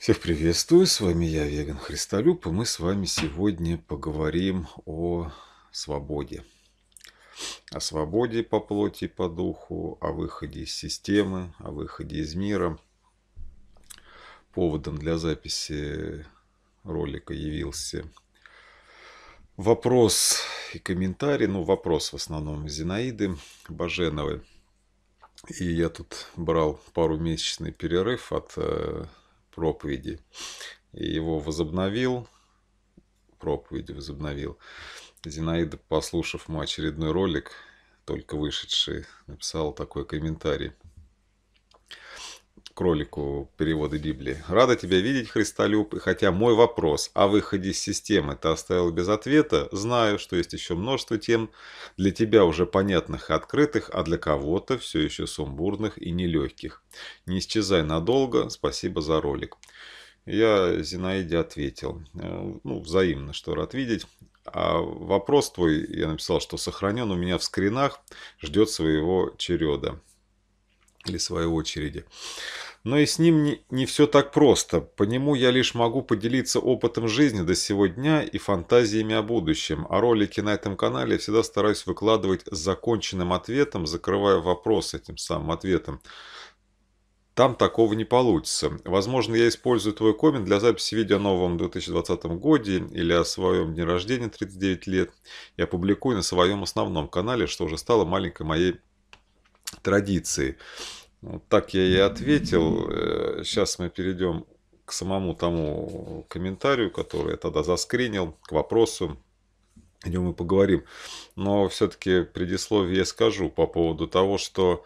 Всех приветствую, с вами я, Веган Христолюб, и мы с вами сегодня поговорим о свободе. О свободе по плоти и по духу, о выходе из системы, о выходе из мира. Поводом для записи ролика явился вопрос и комментарий, ну вопрос в основном Зинаиды Баженовой. И я тут брал пару месячный перерыв от э, проповеди. И его возобновил, проповеди возобновил. Зинаида, послушав мой очередной ролик, только вышедший, написала такой комментарий кролику переводы Библии. «Рада тебя видеть, Христолюб, и хотя мой вопрос о выходе из системы ты оставил без ответа, знаю, что есть еще множество тем для тебя уже понятных и открытых, а для кого-то все еще сумбурных и нелегких. Не исчезай надолго, спасибо за ролик». Я Зинаиде ответил, «Э, ну, взаимно, что рад видеть. А вопрос твой, я написал, что сохранен у меня в скринах, ждет своего череда или своей очереди но и с ним не, не все так просто. По нему я лишь могу поделиться опытом жизни до сего дня и фантазиями о будущем, а ролики на этом канале я всегда стараюсь выкладывать с законченным ответом, закрывая вопрос этим самым ответом. Там такого не получится. Возможно, я использую твой коммент для записи видео о новом 2020 годе или о своем дне рождения 39 лет Я публикую на своем основном канале, что уже стало маленькой моей традицией. Вот ну, так я и ответил. Сейчас э, мы перейдем к самому тому комментарию, который я тогда заскринил, к вопросу, о нем мы поговорим. Но все-таки предисловие я скажу по поводу того, что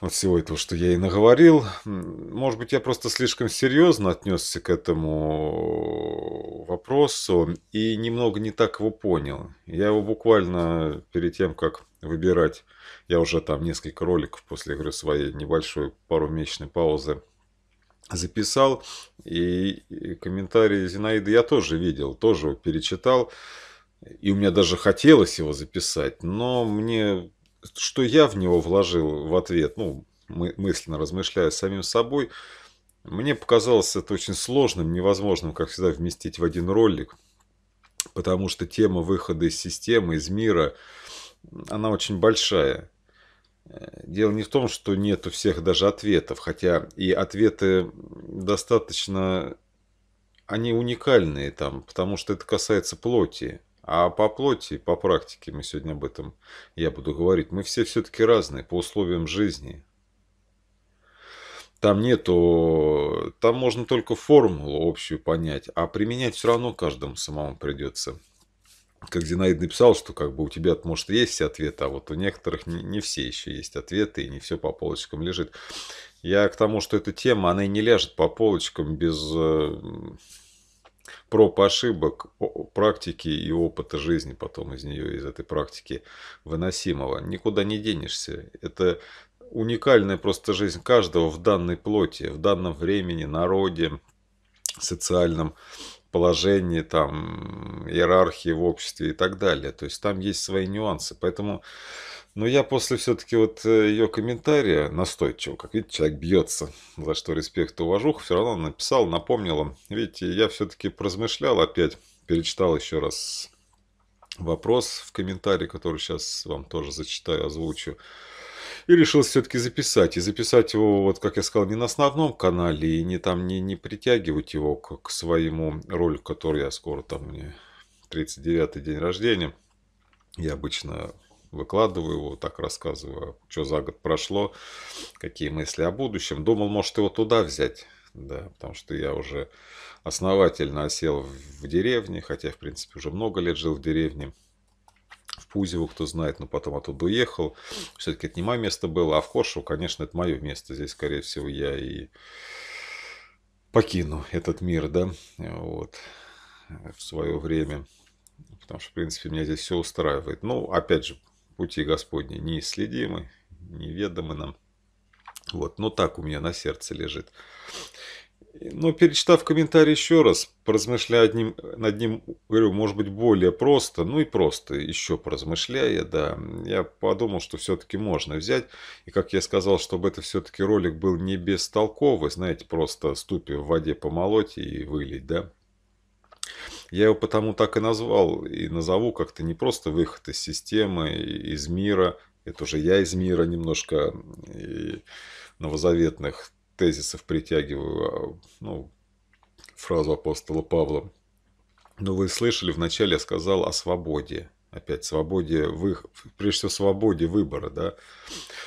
вот всего этого, что я и наговорил. Может быть, я просто слишком серьезно отнесся к этому вопросу и немного не так его понял. Я его буквально перед тем, как выбирать, я уже там несколько роликов после игры своей небольшой пару-месячной паузы записал. И, и комментарии Зинаиды я тоже видел, тоже перечитал. И у меня даже хотелось его записать, но мне что я в него вложил в ответ, ну, мы, мысленно размышляя самим собой, мне показалось это очень сложным, невозможным, как всегда, вместить в один ролик, потому что тема выхода из системы, из мира, она очень большая. Э, дело не в том, что нет у всех даже ответов, хотя и ответы достаточно, они уникальные там, потому что это касается плоти. А по плоти, по практике мы сегодня об этом, я буду говорить, мы все все-таки разные по условиям жизни. Там нету, там можно только формулу общую понять, а применять все равно каждому самому придется. Как Зинаид написал, что как бы у тебя, может, есть ответы, а вот у некоторых не, не все еще есть ответы, и не все по полочкам лежит. Я к тому, что эта тема, она и не ляжет по полочкам без э, проб и ошибок практики и опыта жизни потом из нее, из этой практики выносимого. Никуда не денешься. Это уникальная просто жизнь каждого в данной плоти, в данном времени, народе, социальном положении, там, иерархии в обществе и так далее. То есть там есть свои нюансы. Поэтому но я после все-таки вот э, ее комментария настойчиво, как видите, человек бьется, за что респект и уважуха, все равно написал, напомнила. Видите, я все-таки поразмышлял опять, перечитал еще раз вопрос в комментарии, который сейчас вам тоже зачитаю, озвучу. И решил все-таки записать. И записать его, вот как я сказал, не на основном канале, и не там не, не притягивать его к, к своему ролику, который я скоро там мне 39-й день рождения. Я обычно выкладываю его, так рассказываю, что за год прошло, какие мысли о будущем. Думал, может, его туда взять, да, потому что я уже основательно осел в деревне, хотя, в принципе, уже много лет жил в деревне. В Пузево, кто знает, но потом оттуда уехал. Все-таки это не мое место было, а в Коршево, конечно, это мое место. Здесь, скорее всего, я и покину этот мир, да, вот, в свое время. Потому что, в принципе, меня здесь все устраивает. Ну, опять же, пути Господни неисследимы, неведомы нам. Вот, но ну так у меня на сердце лежит. Но перечитав комментарий еще раз, поразмышляя одним, над ним, говорю, может быть, более просто, ну и просто еще поразмышляя, да, я подумал, что все-таки можно взять. И как я сказал, чтобы это все-таки ролик был не бестолковый, знаете, просто ступи в воде помолоть и вылить, да, я его потому так и назвал, и назову как-то не просто выход из системы, из мира, это уже я из мира немножко и новозаветных тезисов притягиваю, а, ну, фразу апостола Павла. Но «Ну, вы слышали, вначале я сказал о свободе. Опять свободе, вы, прежде всего, свободе выбора, да,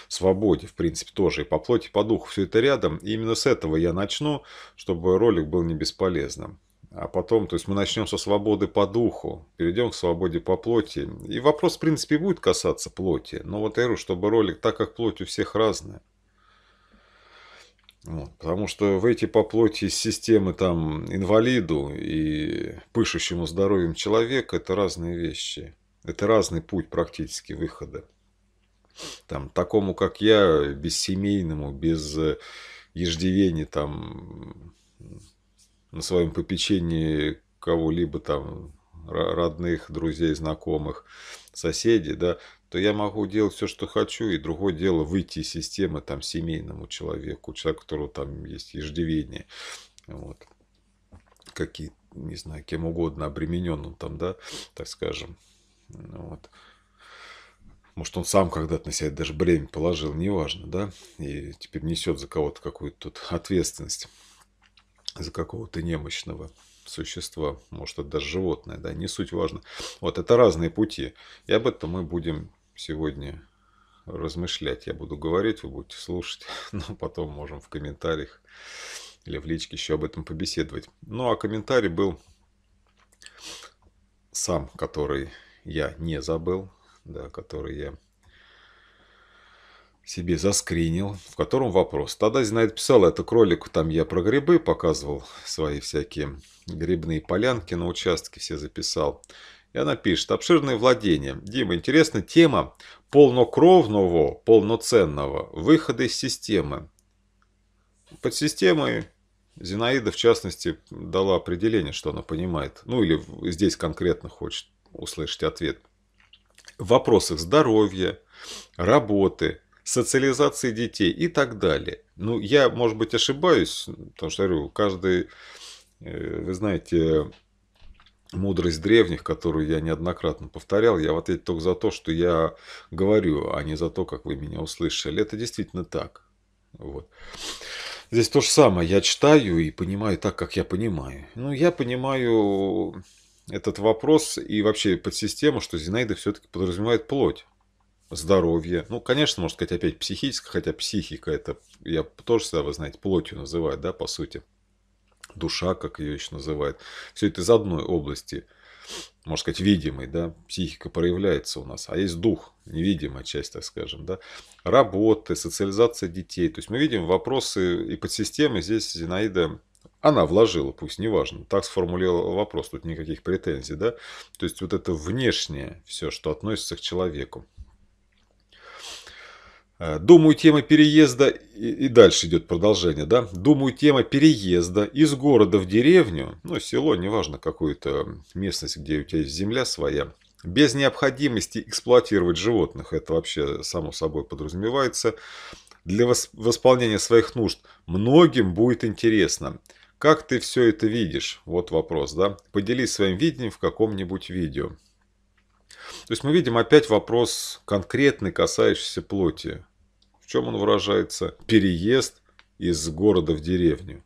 свободе, в принципе, тоже, и по плоти, по духу, все это рядом. И именно с этого я начну, чтобы ролик был не бесполезным а потом, то есть мы начнем со свободы по духу, перейдем к свободе по плоти. И вопрос, в принципе, будет касаться плоти, но вот я говорю, чтобы ролик, так как плоть у всех разная. Вот, потому что в эти по плоти системы там инвалиду и пышущему здоровьем человека это разные вещи. Это разный путь практически выхода. Там, такому, как я, бессемейному, без еждивения, там, на своем попечении кого-либо там, родных, друзей, знакомых, соседей, да, то я могу делать все, что хочу, и другое дело выйти из системы там семейному человеку, человеку, у которого там есть иждивение, вот, какие, не знаю, кем угодно обремененным там, да, так скажем, вот. Может, он сам когда-то на себя даже бремя положил, неважно, да, и теперь несет за кого-то какую-то тут ответственность за какого-то немощного существа, может, это даже животное, да, не суть важно. Вот это разные пути, и об этом мы будем сегодня размышлять. Я буду говорить, вы будете слушать, но потом можем в комментариях или в личке еще об этом побеседовать. Ну, а комментарий был сам, который я не забыл, да, который я себе заскринил, в котором вопрос. Тогда Зинаида писал, это кролику, там я про грибы показывал, свои всякие грибные полянки на участке все записал. И она пишет, обширное владение. Дима, интересная тема полнокровного, полноценного выхода из системы. Под системой Зинаида, в частности, дала определение, что она понимает. Ну или здесь конкретно хочет услышать ответ. В вопросах здоровья, работы, социализации детей и так далее. Ну, я, может быть, ошибаюсь, потому что, говорю, каждый, э, вы знаете, мудрость древних, которую я неоднократно повторял, я в ответе только за то, что я говорю, а не за то, как вы меня услышали. Это действительно так. Вот. Здесь то же самое. Я читаю и понимаю так, как я понимаю. Ну, я понимаю этот вопрос и вообще подсистему, что Зинаида все-таки подразумевает плоть здоровье. Ну, конечно, можно сказать, опять психическое, хотя психика это, я тоже всегда, вы знаете, плотью называю, да, по сути. Душа, как ее еще называют. Все это из одной области, можно сказать, видимой, да, психика проявляется у нас. А есть дух, невидимая часть, так скажем, да. Работы, социализация детей. То есть мы видим вопросы и подсистемы здесь Зинаида она вложила, пусть неважно, так сформулировала вопрос, тут никаких претензий, да? То есть вот это внешнее все, что относится к человеку. Э, думаю, тема переезда, и дальше идет продолжение, да? Думаю, тема переезда из города в деревню, ну, село, неважно, какую-то местность, где у тебя есть земля своя, без необходимости эксплуатировать животных, это вообще само собой подразумевается, для восполнения своих нужд многим будет интересно. Как ты все это видишь? Вот вопрос, да? Поделись своим видением в каком-нибудь видео. То есть мы видим опять вопрос конкретный, касающийся плоти чем он выражается, переезд из города в деревню.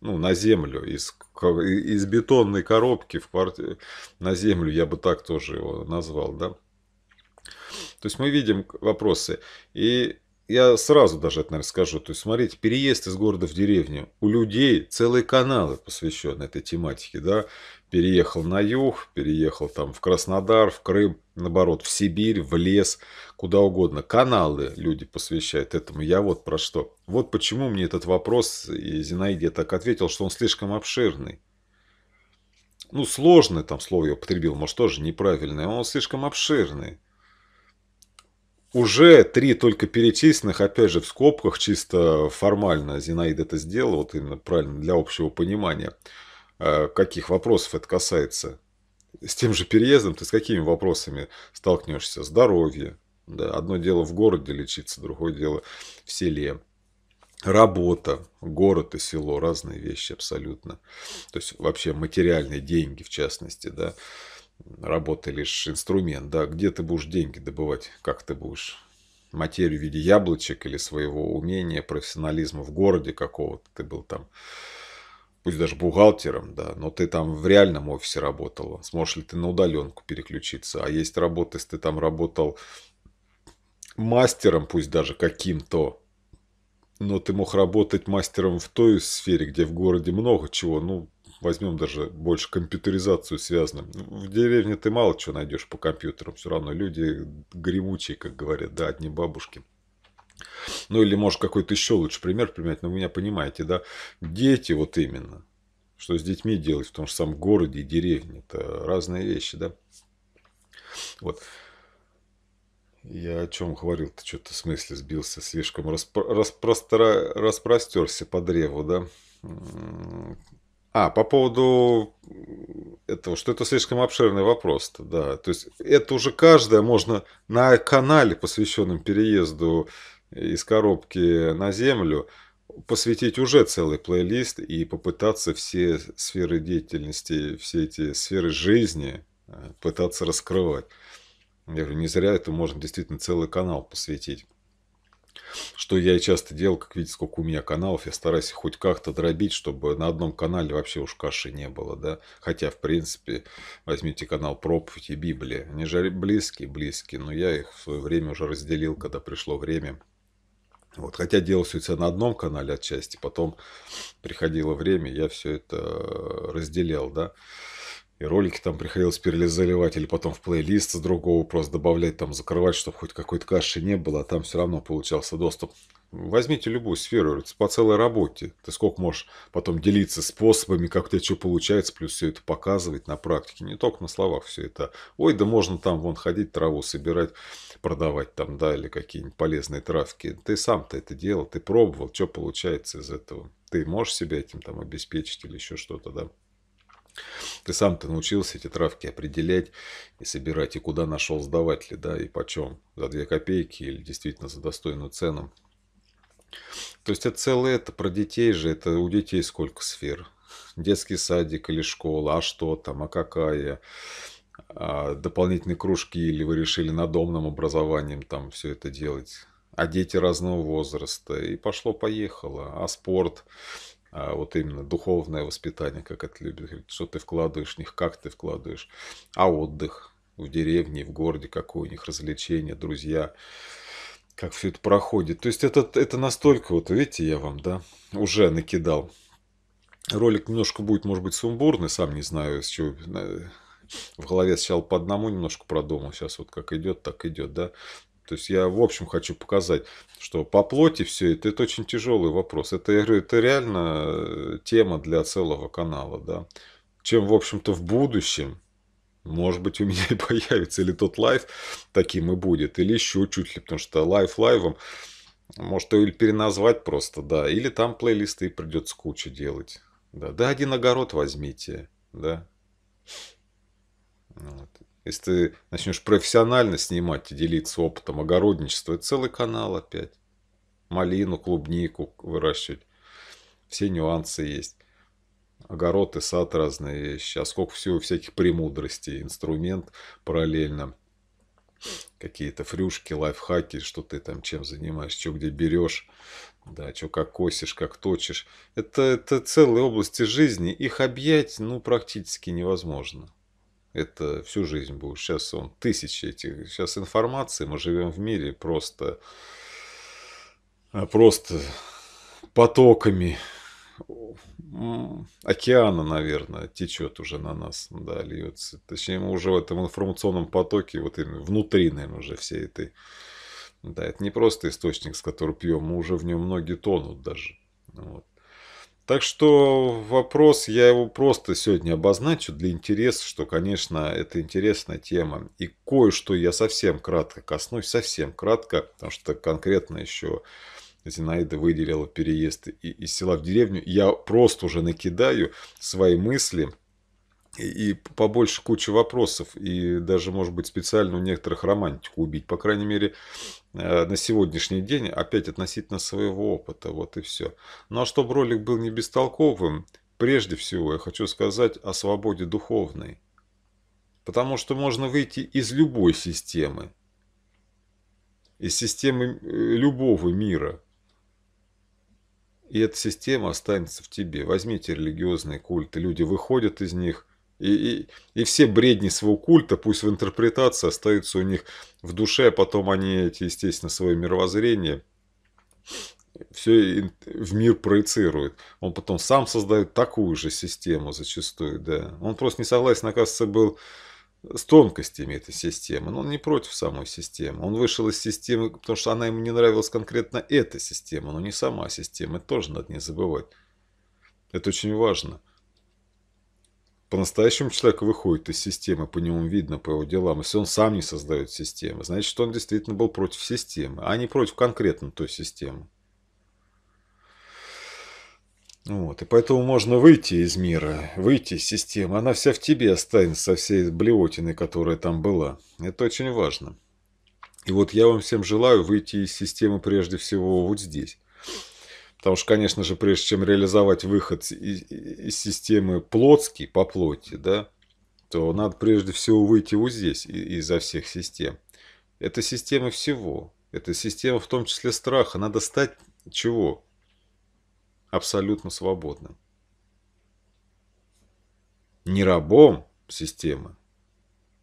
Ну, на землю, из, из бетонной коробки в квартире, на землю, я бы так тоже его назвал, да. То есть мы видим вопросы. И я сразу даже это, наверное, скажу. То есть, смотрите, переезд из города в деревню. У людей целые каналы посвящены этой тематике, да. Переехал на юг, переехал там в Краснодар, в Крым, наоборот, в Сибирь, в лес, куда угодно. Каналы люди посвящают этому. Я вот про что. Вот почему мне этот вопрос, и Зинаиде так ответил, что он слишком обширный. Ну, сложное там слово я употребил, может, тоже неправильное. Он слишком обширный. Уже три только перечисленных, опять же, в скобках, чисто формально Зинаида это сделала, вот именно правильно, для общего понимания, а каких вопросов это касается. С тем же переездом ты с какими вопросами столкнешься? Здоровье. Да, одно дело в городе лечиться, другое дело в селе. Работа, город и село, разные вещи абсолютно. То есть вообще материальные деньги в частности, да работы лишь инструмент, да, где ты будешь деньги добывать, как ты будешь материю в виде яблочек или своего умения, профессионализма в городе какого-то, ты был там, пусть даже бухгалтером, да, но ты там в реальном офисе работала, сможешь ли ты на удаленку переключиться, а есть работа, если ты там работал мастером, пусть даже каким-то, но ты мог работать мастером в той сфере, где в городе много чего, ну, возьмем даже больше компьютеризацию связанную. В деревне ты мало чего найдешь по компьютерам, все равно люди гремучие, как говорят, да, одни бабушки. Ну или, может, какой-то еще лучший пример применять, но вы меня понимаете, да? Дети вот именно. Что с детьми делать, в том что сам городе и деревне это разные вещи, да? Вот. Я о чем говорил-то, что-то в смысле сбился, слишком распро распростра распростерся по древу, да? А, по поводу этого, что это слишком обширный вопрос, -то, да. То есть это уже каждое можно на канале, посвященном переезду из коробки на землю, посвятить уже целый плейлист и попытаться все сферы деятельности, все эти сферы жизни э, пытаться раскрывать. Я говорю, не зря это можно действительно целый канал посвятить. Что я и часто делал, как видите, сколько у меня каналов, я стараюсь хоть как-то дробить, чтобы на одном канале вообще уж каши не было, да. Хотя, в принципе, возьмите канал Проповедь и Библия. Они же близкие, близкие, но я их в свое время уже разделил, когда пришло время. Вот, хотя делал все это на одном канале отчасти, потом приходило время, я все это разделял, да. И ролики там приходилось перезаливать или потом в плейлист с другого просто добавлять, там закрывать, чтобы хоть какой-то каши не было, а там все равно получался доступ. Возьмите любую сферу, по целой работе. Ты сколько можешь потом делиться способами, как у тебя что получается, плюс все это показывать на практике. Не только на словах все это. Ой, да можно там вон ходить, траву собирать, продавать там, да, или какие-нибудь полезные травки. Ты сам-то это делал, ты пробовал, что получается из этого. Ты можешь себя этим там обеспечить или еще что-то, да. Ты сам-то научился эти травки определять и собирать, и куда нашел сдавать ли, да, и почем, за две копейки или действительно за достойную цену. То есть это целое, это про детей же, это у детей сколько сфер. Детский садик или школа, а что там, а какая, а дополнительные кружки, или вы решили на домном образованием там все это делать. А дети разного возраста, и пошло-поехало. А спорт, а вот именно духовное воспитание, как это любят что ты вкладываешь в них, как ты вкладываешь, а отдых в деревне, в городе, какое у них развлечение, друзья, как все это проходит. То есть это, это настолько, вот видите, я вам, да, уже накидал. Ролик немножко будет, может быть, сумбурный, сам не знаю, с чего э, в голове сначала по одному немножко продумал, сейчас вот как идет, так идет, да. То есть я в общем хочу показать, что по плоти все это, это очень тяжелый вопрос. Это, я говорю, это реально э, тема для целого канала, да. Чем, в общем-то, в будущем, может быть, у меня и появится, или тот лайв таким и будет, или еще чуть ли, потому что лайв лайвом, может, или переназвать просто, да, или там плейлисты и придется кучу делать. Да, да один огород возьмите, да. Вот. Если ты начнешь профессионально снимать и делиться опытом огородничества, это целый канал опять. Малину, клубнику выращивать. Все нюансы есть. Огород и сад разные вещи. А сколько всего всяких премудростей. Инструмент параллельно. Какие-то фрюшки, лайфхаки, что ты там чем занимаешься, что где берешь. Да, что как косишь, как точишь. Это, это целые области жизни. Их объять ну, практически невозможно. Это всю жизнь будешь. Сейчас он тысячи этих, сейчас информации. Мы живем в мире просто, а, просто потоками океана, наверное, течет уже на нас, да, льется. Точнее, мы уже в этом информационном потоке, вот именно внутри, наверное, уже всей этой... Да, это не просто источник, с которого пьем, мы уже в нем многие тонут даже. Вот. Так что вопрос, я его просто сегодня обозначу для интереса, что, конечно, это интересная тема. И кое-что я совсем кратко коснусь, совсем кратко, потому что конкретно еще Зинаида выделила переезд из села в деревню. Я просто уже накидаю свои мысли, и побольше кучу вопросов, и даже, может быть, специально у некоторых романтику убить. По крайней мере, Э, на сегодняшний день, опять относительно своего опыта, вот и все. Ну а чтобы ролик был не бестолковым, прежде всего я хочу сказать о свободе духовной. Потому что можно выйти из любой системы, из системы э, любого мира. И эта система останется в тебе. Возьмите религиозные культы, люди выходят из них, и, и, и все бредни своего культа, пусть в интерпретации, остаются у них в душе, а потом они эти, естественно, свое мировоззрение все в мир проецирует. Он потом сам создает такую же систему зачастую, да. Он просто не согласен, оказывается, был с тонкостями этой системы, но он не против самой системы. Он вышел из системы, потому что она ему не нравилась конкретно эта система, но не сама система. Это тоже надо не забывать. Это очень важно по-настоящему человек выходит из системы, по нему видно, по его делам. Если он сам не создает системы, значит, он действительно был против системы, а не против конкретно той системы. Вот, и поэтому можно выйти из мира, выйти из системы. Она вся в тебе останется, со всей блевотиной, которая там была. Это очень важно. И вот я вам всем желаю выйти из системы прежде всего вот здесь. Потому что, конечно же, прежде чем реализовать выход из системы плотский по плоти, да, то надо прежде всего выйти вот здесь, изо всех систем. Это система всего. Это система в том числе страха. Надо стать чего? Абсолютно свободным. Не рабом системы,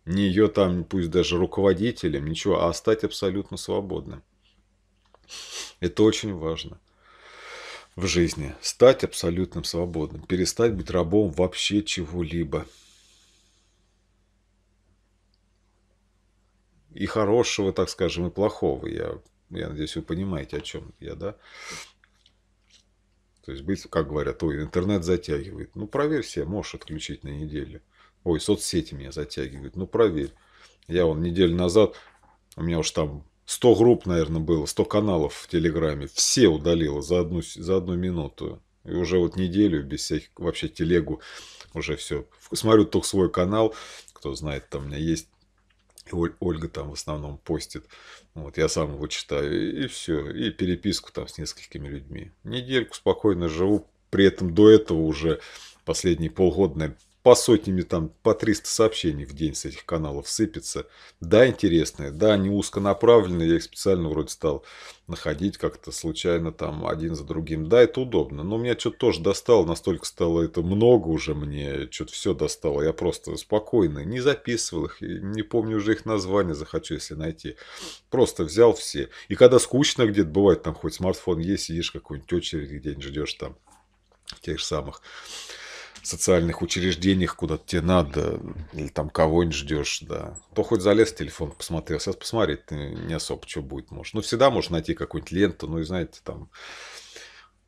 не ее там, пусть даже руководителем, ничего, а стать абсолютно свободным. Это очень важно в жизни. Стать абсолютным свободным, перестать быть рабом вообще чего-либо. И хорошего, так скажем, и плохого. Я, я надеюсь, вы понимаете, о чем я, да? То есть быть, как говорят, ой, интернет затягивает. Ну, проверь все, можешь отключить на неделю. Ой, соцсети меня затягивают. Ну, проверь. Я вон неделю назад, у меня уж там 100 групп, наверное, было, 100 каналов в Телеграме. Все удалила за одну, за одну минуту. И уже вот неделю без всяких, вообще телегу уже все. Смотрю только свой канал, кто знает, там у меня есть. Оль, Ольга там в основном постит. Вот, я сам его читаю. И, и все. И переписку там с несколькими людьми. Недельку спокойно живу. При этом до этого уже последние полгода, наверное, по сотнями, там, по 300 сообщений в день с этих каналов сыпется. Да, интересные, да, они узконаправленные, я их специально вроде стал находить как-то случайно там один за другим. Да, это удобно, но меня что-то тоже достало, настолько стало это много уже мне, что-то все достало. Я просто спокойно не записывал их, не помню уже их название, захочу если найти. Просто взял все. И когда скучно где-то, бывает там хоть смартфон есть, сидишь какую-нибудь очередь где-нибудь ждешь там, тех же самых социальных учреждениях, куда тебе надо, или там кого-нибудь ждешь, да. То хоть залез в телефон, посмотрел. Сейчас посмотреть не особо что будет, может. Ну, всегда можешь найти какую-нибудь ленту, ну и знаете, там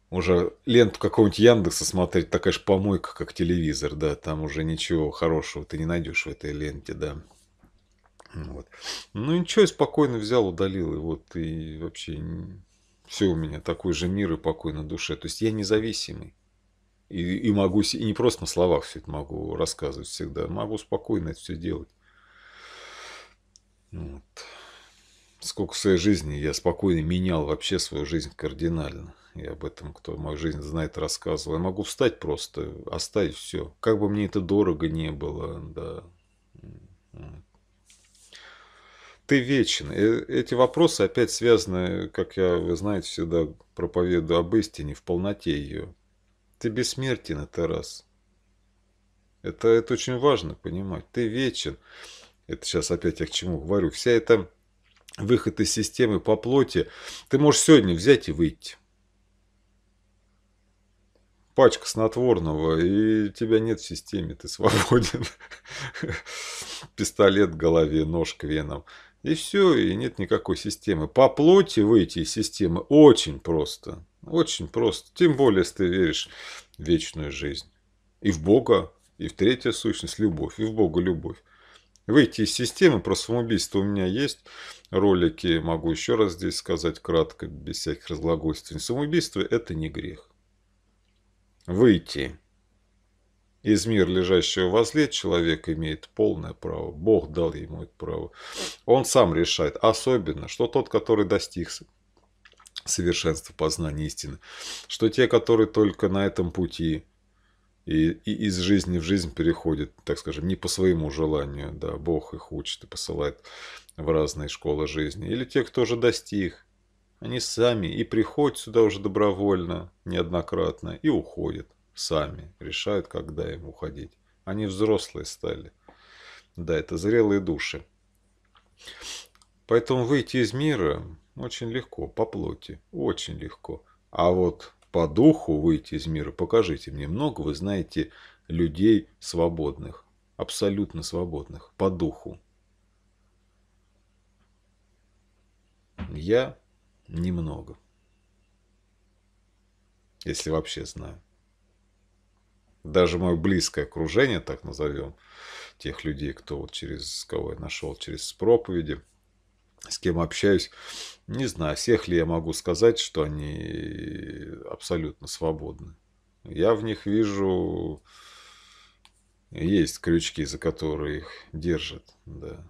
уже ленту какого-нибудь Яндекса смотреть, такая же помойка, как телевизор, да, там уже ничего хорошего ты не найдешь в этой ленте, да. Ну вот. Ну ничего, я спокойно взял, удалил, и вот, и вообще все у меня, такой же мир и покой на душе. То есть я независимый. И, и могу, и не просто на словах все это могу рассказывать всегда, могу спокойно это все делать. Вот. Сколько в своей жизни я спокойно менял вообще свою жизнь кардинально. И об этом, кто мою жизнь знает, рассказывал. Я могу встать просто, оставить все. Как бы мне это дорого не было, да. ты вечен. Э, эти вопросы опять связаны, как я, вы знаете, всегда проповедую об истине в полноте ее. Ты бессмертен, это раз. Это, это очень важно понимать. Ты вечен. Это сейчас опять я к чему говорю. Вся эта выход из системы по плоти. Ты можешь сегодня взять и выйти. Пачка снотворного, и тебя нет в системе, ты свободен. Пистолет в голове, нож к венам. И все, и нет никакой системы. По плоти выйти из системы очень просто. Очень просто. Тем более, если ты веришь в вечную жизнь. И в Бога, и в третья сущность – любовь. И в Бога – любовь. Выйти из системы, про самоубийство у меня есть ролики, могу еще раз здесь сказать кратко, без всяких разглагольствований. Самоубийство – это не грех. Выйти из мира, лежащего возле, человек имеет полное право. Бог дал ему это право. Он сам решает. Особенно, что тот, который достиг совершенство познания истины, что те, которые только на этом пути и, и из жизни в жизнь переходят, так скажем, не по своему желанию, да, Бог их учит и посылает в разные школы жизни, или те, кто уже достиг, они сами и приходят сюда уже добровольно, неоднократно, и уходят сами, решают, когда им уходить. Они взрослые стали. Да, это зрелые души. Поэтому выйти из мира очень легко, по плоти, очень легко. А вот по духу выйти из мира, покажите мне много, вы знаете людей свободных, абсолютно свободных, по духу. Я немного. Если вообще знаю. Даже мое близкое окружение, так назовем, тех людей, кто вот через кого я нашел через проповеди – с кем общаюсь. Не знаю, всех ли я могу сказать, что они абсолютно свободны. Я в них вижу... Есть крючки, за которые их держат, да.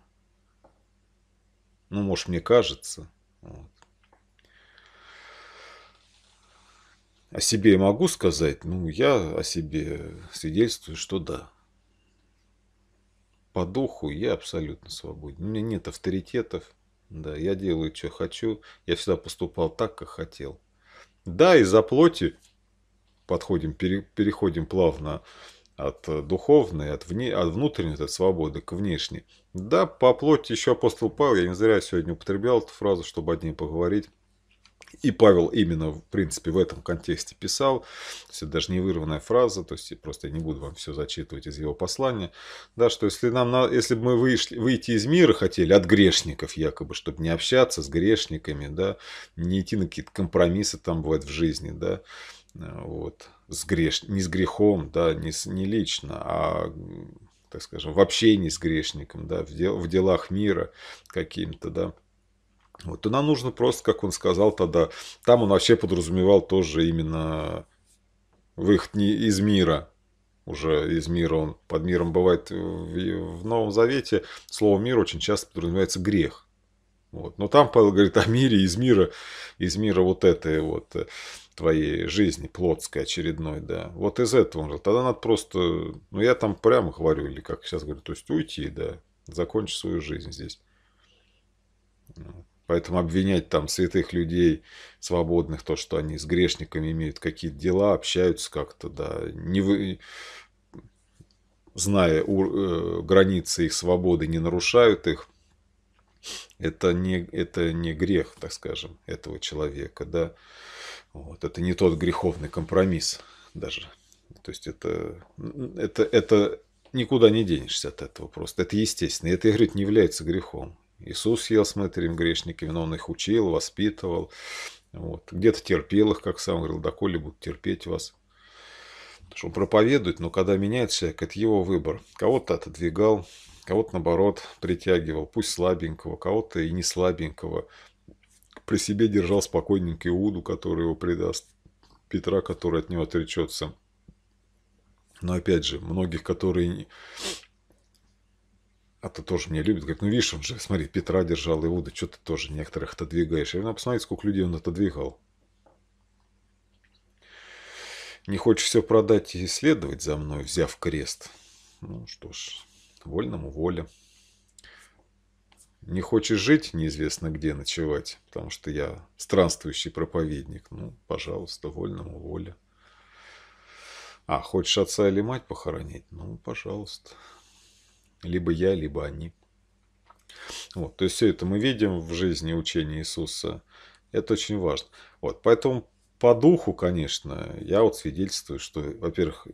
Ну, может, мне кажется. Вот. О себе я могу сказать? Ну, я о себе свидетельствую, что да. По духу я абсолютно свободен. У меня нет авторитетов. Да, я делаю, что хочу. Я всегда поступал так, как хотел. Да, из-за плоти подходим, пере, переходим плавно от э, духовной, от, вне, от внутренней от свободы к внешней. Да, по плоти еще апостол Павел, я не зря сегодня употреблял эту фразу, чтобы о ней поговорить. И Павел именно, в принципе, в этом контексте писал. То есть, это даже не вырванная фраза, то есть, я просто не буду вам все зачитывать из его послания. Да, что если, нам, надо, если бы мы вышли, выйти из мира хотели от грешников якобы, чтобы не общаться с грешниками, да, не идти на какие-то компромиссы там бывает в жизни, да, э, вот, с греш... не с грехом, да, не, с... не лично, а так скажем, в общении с грешником, да, в, дел, в делах мира каким-то, да, вот, то нам нужно просто, как он сказал тогда, там он вообще подразумевал тоже именно выход не из мира, уже из мира, он под миром бывает в, в Новом Завете, слово мир очень часто подразумевается грех. Вот. Но там Павел говорит о мире, из мира, из мира вот этой вот э, твоей жизни плотской очередной, да. Вот из этого он говорит, тогда надо просто, ну я там прямо говорю, или как сейчас говорю, то есть уйти, да, закончить свою жизнь здесь. Вот. Поэтому обвинять там святых людей, свободных, то, что они с грешниками имеют какие-то дела, общаются как-то, да, не вы... зная у... Э, границы их свободы, не нарушают их, это не, это не грех, так скажем, этого человека, да. Вот, это не тот греховный компромисс даже. То есть это, это, это никуда не денешься от этого просто. Это естественно. это, я говорю, не является грехом. Иисус ел с мытарем грешниками, но он их учил, воспитывал. Вот. Где-то терпел их, как сам говорил, доколе будут терпеть вас. Что он проповедует, но когда меняет человек, это его выбор. Кого-то отодвигал, кого-то, наоборот, притягивал, пусть слабенького, кого-то и не слабенького. При себе держал спокойненький Иуду, который его предаст, Петра, который от него отречется. Но опять же, многих, которые а то тоже меня любит, говорит, ну видишь, он же, смотри, Петра держал, Иуда, что ты тоже некоторых отодвигаешь. Я говорю, ну, а посмотри, сколько людей он отодвигал. Не хочешь все продать и исследовать за мной, взяв крест? Ну что ж, вольному воля. Не хочешь жить, неизвестно где ночевать, потому что я странствующий проповедник. Ну, пожалуйста, вольному воля. А, хочешь отца или мать похоронить? Ну, пожалуйста. Либо я, либо они. Вот, то есть все это мы видим в жизни учения Иисуса. Это очень важно. Вот, поэтому по духу, конечно, я вот свидетельствую, что, во-первых,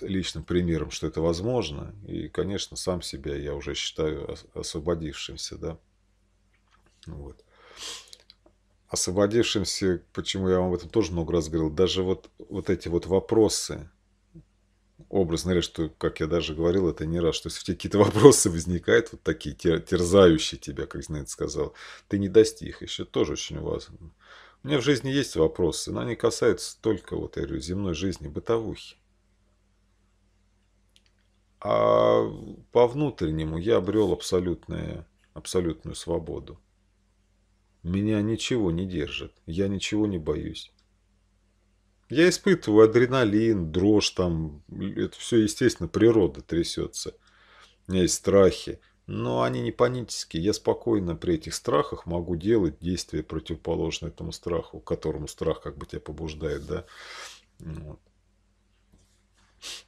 личным примером, что это возможно, и, конечно, сам себя я уже считаю освободившимся, да. Ну вот. Освободившимся, почему я вам об этом тоже много раз говорил, даже вот, вот эти вот вопросы – образно говоря, что, как я даже говорил, это не раз, что если у тебя какие-то вопросы возникают, вот такие терзающие тебя, как знаете, сказал, ты не достиг, еще тоже очень важно. У меня в жизни есть вопросы, но они касаются только, вот я говорю, земной жизни, бытовухи. А по внутреннему я обрел абсолютное, абсолютную свободу. Меня ничего не держит, я ничего не боюсь. Я испытываю адреналин, дрожь там, это все, естественно, природа трясется. У меня есть страхи, но они не панические. Я спокойно при этих страхах могу делать действия противоположные этому страху, которому страх как бы тебя побуждает, да. Вот.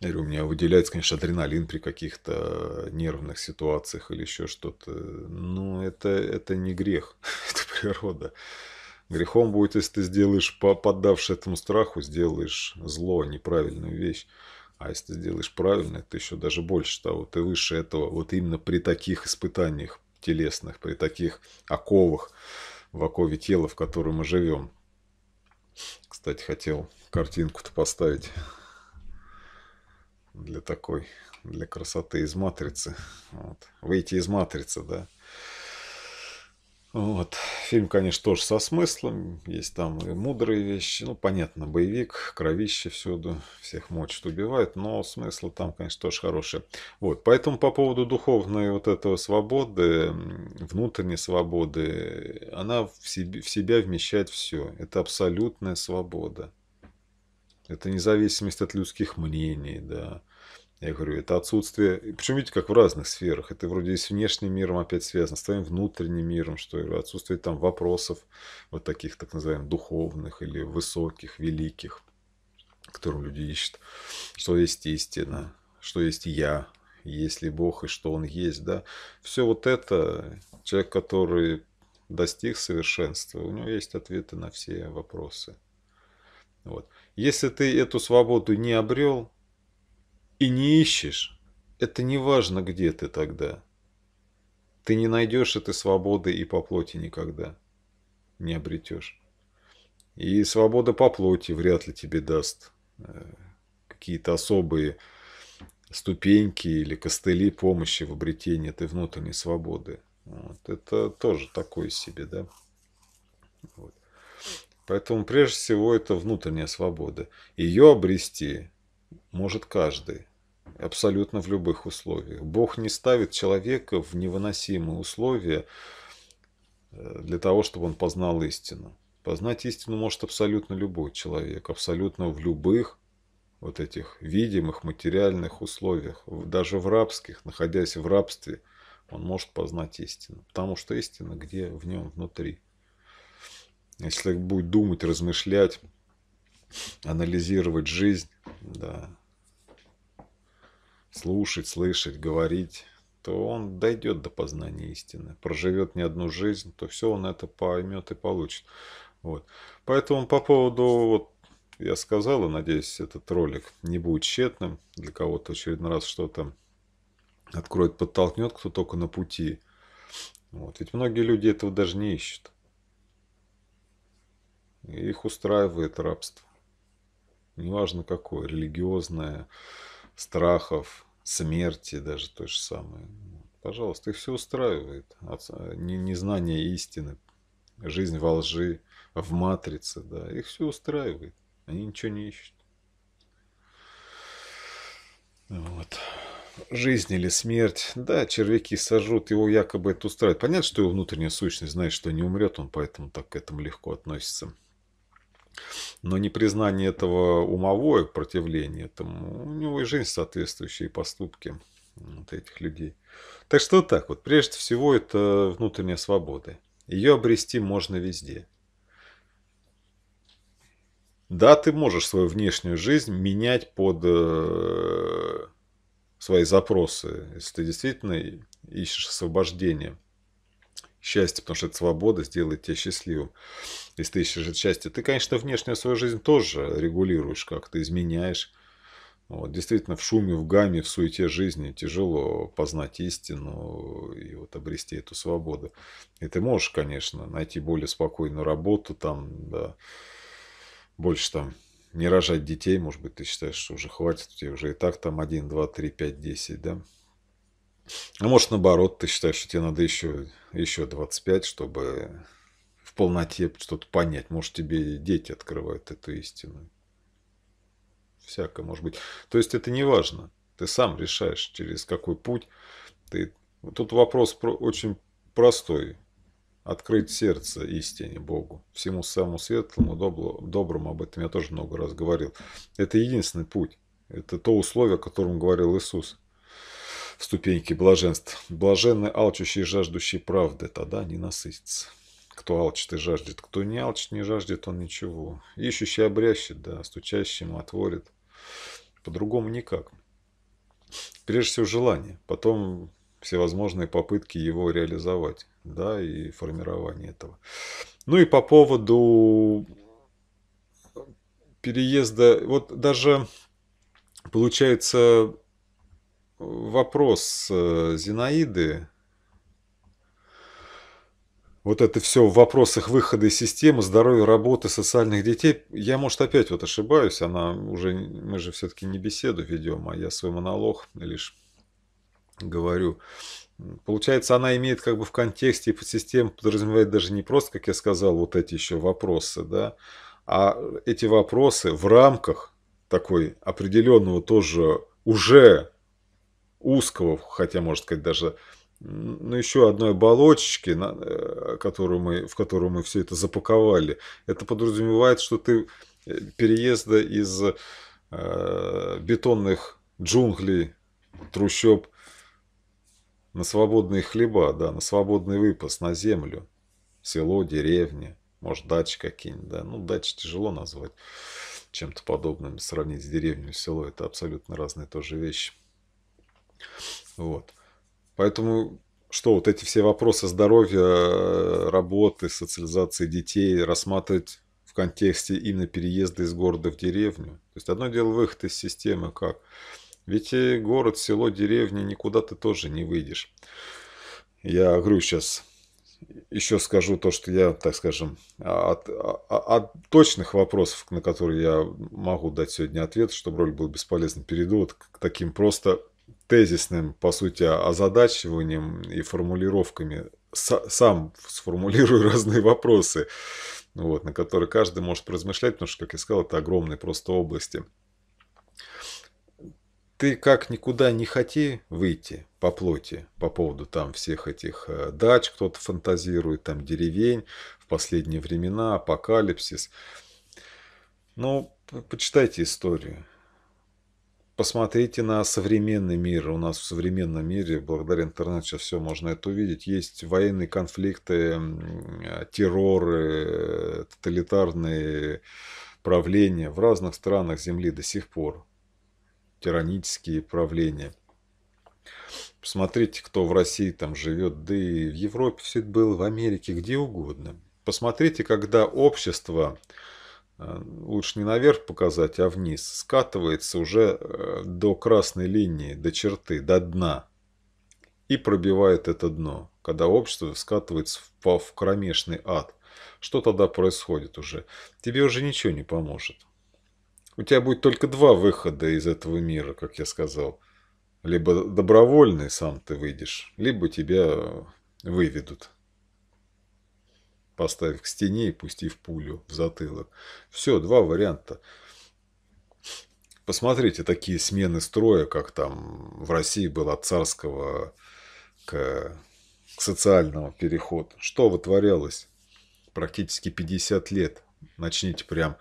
Я говорю, у меня выделяется, конечно, адреналин при каких-то нервных ситуациях или еще что-то. Но это, это не грех, это природа. Грехом будет, если ты сделаешь, поддавшись этому страху, сделаешь зло, а неправильную вещь. А если ты сделаешь правильно, это еще даже больше того, ты выше этого. Вот именно при таких испытаниях телесных, при таких оковах, в окове тела, в котором мы живем. Кстати, хотел картинку-то поставить для такой, для красоты из матрицы. Вот. Выйти из матрицы, да. Вот. Фильм, конечно, тоже со смыслом. Есть там и мудрые вещи. Ну, понятно, боевик, кровище всюду, всех мочат, убивают. Но смысл там, конечно, тоже хороший. Вот. Поэтому по поводу духовной вот этого свободы, внутренней свободы, она в, себе, в себя вмещает все. Это абсолютная свобода. Это независимость от людских мнений, да. Я говорю, это отсутствие... Причем, видите, как в разных сферах. Это вроде и с внешним миром опять связано, с твоим внутренним миром, что отсутствие там вопросов, вот таких, так называемых, духовных или высоких, великих, которым люди ищут. Что есть истина, что есть я, есть ли Бог и что Он есть, да. Все вот это, человек, который достиг совершенства, у него есть ответы на все вопросы. Вот. Если ты эту свободу не обрел, и не ищешь, это не важно, где ты тогда. Ты не найдешь этой свободы и по плоти никогда не обретешь. И свобода по плоти вряд ли тебе даст э, какие-то особые ступеньки или костыли помощи в обретении этой внутренней свободы. Вот. Это тоже такое себе, да. Вот. Поэтому прежде всего это внутренняя свобода. Ее обрести может каждый, абсолютно в любых условиях. Бог не ставит человека в невыносимые условия э, для того, чтобы он познал истину. Познать истину может абсолютно любой человек, абсолютно в любых вот этих видимых материальных условиях, даже в рабских, находясь в рабстве, он может познать истину. Потому что истина где? В нем внутри. Если будет думать, размышлять, анализировать жизнь, да, слушать, слышать, говорить, то он дойдет до познания истины, проживет не одну жизнь, то все он это поймет и получит. Вот. Поэтому по поводу, вот, я сказал, и надеюсь, этот ролик не будет тщетным, для кого-то очередной раз что-то откроет, подтолкнет, кто только на пути. Вот. Ведь многие люди этого даже не ищут. их устраивает рабство. Неважно какое, религиозное, страхов, смерти даже той же самой. Ну, пожалуйста, их все устраивает. Э, незнание истины, жизнь во лжи, в матрице, да, их все устраивает. Они ничего не ищут. Вот. Жизнь или смерть. Да, червяки сожрут, его якобы это устраивает. Понятно, что его внутренняя сущность знает, что не умрет, он поэтому так к этому легко относится. Но непризнание этого умовое противление этому, у него и жизнь соответствующие поступки вот этих людей. Так что так вот, прежде всего это внутренняя свобода. Ее обрести можно везде. Да, ты можешь свою внешнюю жизнь менять под э, свои запросы, если ты действительно ищешь освобождение счастье, потому что эта свобода сделает тебя счастливым. Если ты ищешь счастье, ты, конечно, внешнюю свою жизнь тоже регулируешь как-то, изменяешь. Вот, действительно, в шуме, в гамме, в суете жизни тяжело познать истину и вот обрести эту свободу. И ты можешь, конечно, найти более спокойную работу, там, да, больше там не рожать детей, может быть, ты считаешь, что уже хватит, у тебя уже и так там 1, 2, 3, 5, 10, да, а может, наоборот, ты считаешь, что тебе надо еще, еще 25, чтобы в полноте что-то понять. Может, тебе дети открывают эту истину. Всякое может быть. То есть, это не важно. Ты сам решаешь, через какой путь. Ты... Тут вопрос про... очень простой. Открыть сердце истине Богу, всему самому светлому, добру, доброму, об этом я тоже много раз говорил. Это единственный путь. Это то условие, о котором говорил Иисус в ступеньки блаженств. Блаженны алчущие и жаждущие правды, тогда не насытятся. Кто алчит и жаждет, кто не алчит, не жаждет, он ничего. Ищущий обрящет, да, стучащим отворит. По-другому никак. Прежде всего желание, потом всевозможные попытки его реализовать, да, и формирование этого. Ну и по поводу переезда, вот даже получается вопрос э, Зинаиды. Вот это все в вопросах выхода из системы, здоровья, работы, социальных детей. Я, может, опять вот ошибаюсь. Она уже, мы же все-таки не беседу ведем, а я свой монолог лишь говорю. Получается, она имеет как бы в контексте и под систему подразумевает даже не просто, как я сказал, вот эти еще вопросы, да, а эти вопросы в рамках такой определенного тоже уже узкого, хотя, можно сказать, даже ну, еще одной оболочечки, на, э, которую мы, в которую мы все это запаковали. Это подразумевает, что ты э, переезда из э, бетонных джунглей, трущоб на свободные хлеба, да, на свободный выпас, на землю, село, деревня, может, дачи какие-нибудь, да, ну, дачи тяжело назвать чем-то подобным, сравнить с деревней село, это абсолютно разные тоже вещи. Вот. Поэтому что вот эти все вопросы здоровья, э, работы, социализации детей рассматривать в контексте именно переезда из города в деревню. То есть одно дело выход из системы как. Ведь и город, село, деревня, никуда ты тоже не выйдешь. Я говорю сейчас, еще скажу то, что я, так скажем, а, от, от, а, от точных вопросов, на которые я могу дать сегодня ответ, чтобы роль был бесполезен, перейду вот к таким просто тезисным, по сути, озадачиванием и формулировками. С сам сформулирую разные вопросы, вот, на которые каждый может размышлять, потому что, как я сказал, это огромные просто области. Ты как никуда не хоти выйти по плоти по поводу там всех этих э, дач, кто-то фантазирует, там деревень, в последние времена, апокалипсис. Ну, почитайте историю посмотрите на современный мир. У нас в современном мире, благодаря интернету, сейчас все можно это увидеть. Есть военные конфликты, э, терроры, э, тоталитарные правления в разных странах Земли до сих пор. Тиранические правления. Посмотрите, кто в России там живет, да и в Европе все это было, в Америке, где угодно. Посмотрите, когда общество Э, лучше не наверх показать, а вниз, скатывается уже э, до красной линии, до черты, до дна и пробивает это дно, когда общество скатывается в, в кромешный ад. Что тогда происходит уже? Тебе уже ничего не поможет. У тебя будет только два выхода из этого мира, как я сказал. Либо добровольный сам ты выйдешь, либо тебя э, выведут поставив к стене и пустив пулю в затылок. Все, два варианта. Посмотрите такие смены строя, как там в России было от царского к, к социальному переходу. Что вытворялось практически 50 лет. Начните прям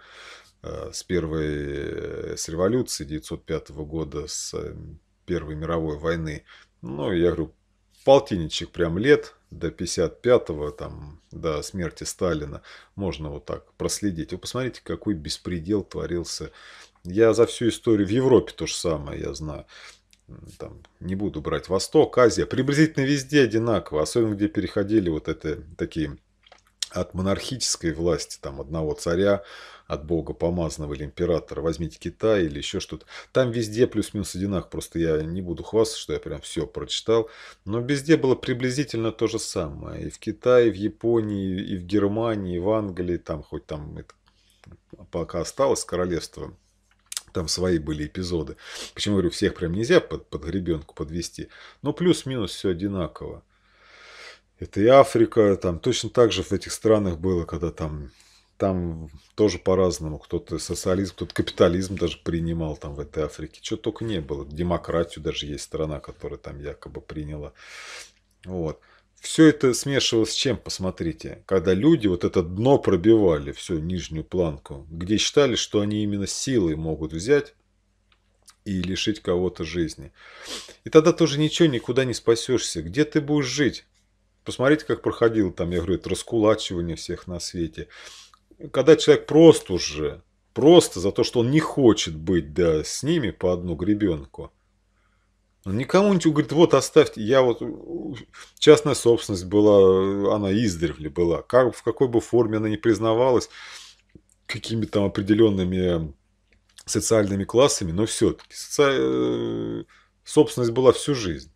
э, с первой, э, с революции 1905 года, с э, Первой мировой войны. Ну, я говорю, полтинничек прям лет до 55-го, там, до смерти Сталина, можно вот так проследить. Вы посмотрите, какой беспредел творился. Я за всю историю в Европе то же самое, я знаю. Там, не буду брать Восток, Азия, приблизительно везде одинаково, особенно где переходили вот эти такие от монархической власти, там, одного царя, от бога помазанного или императора, возьмите Китай или еще что-то. Там везде плюс-минус одинаково, просто я не буду хвастаться, что я прям все прочитал, но везде было приблизительно то же самое. И в Китае, и в Японии, и в Германии, и в Англии, там хоть там это, пока осталось королевство, там свои были эпизоды. Почему говорю, всех прям нельзя под, под гребенку подвести, но ну, плюс-минус все одинаково это и Африка, там точно так же в этих странах было, когда там, там тоже по-разному, кто-то социализм, кто-то капитализм даже принимал там в этой Африке, чего только не было, демократию даже есть страна, которая там якобы приняла, вот. Все это смешивалось с чем, посмотрите, когда люди вот это дно пробивали, всю нижнюю планку, где считали, что они именно силой могут взять и лишить кого-то жизни. И тогда тоже ничего никуда не спасешься. Где ты будешь жить? Посмотрите, как проходило там, я говорю, это раскулачивание всех на свете. Когда человек просто уже, просто за то, что он не хочет быть да, с ними по одну гребенку, он никому не говорит, вот оставьте, я вот, частная собственность была, она издревле была, как, в какой бы форме она ни признавалась, какими там определенными социальными классами, но все-таки соци... Э, собственность была всю жизнь,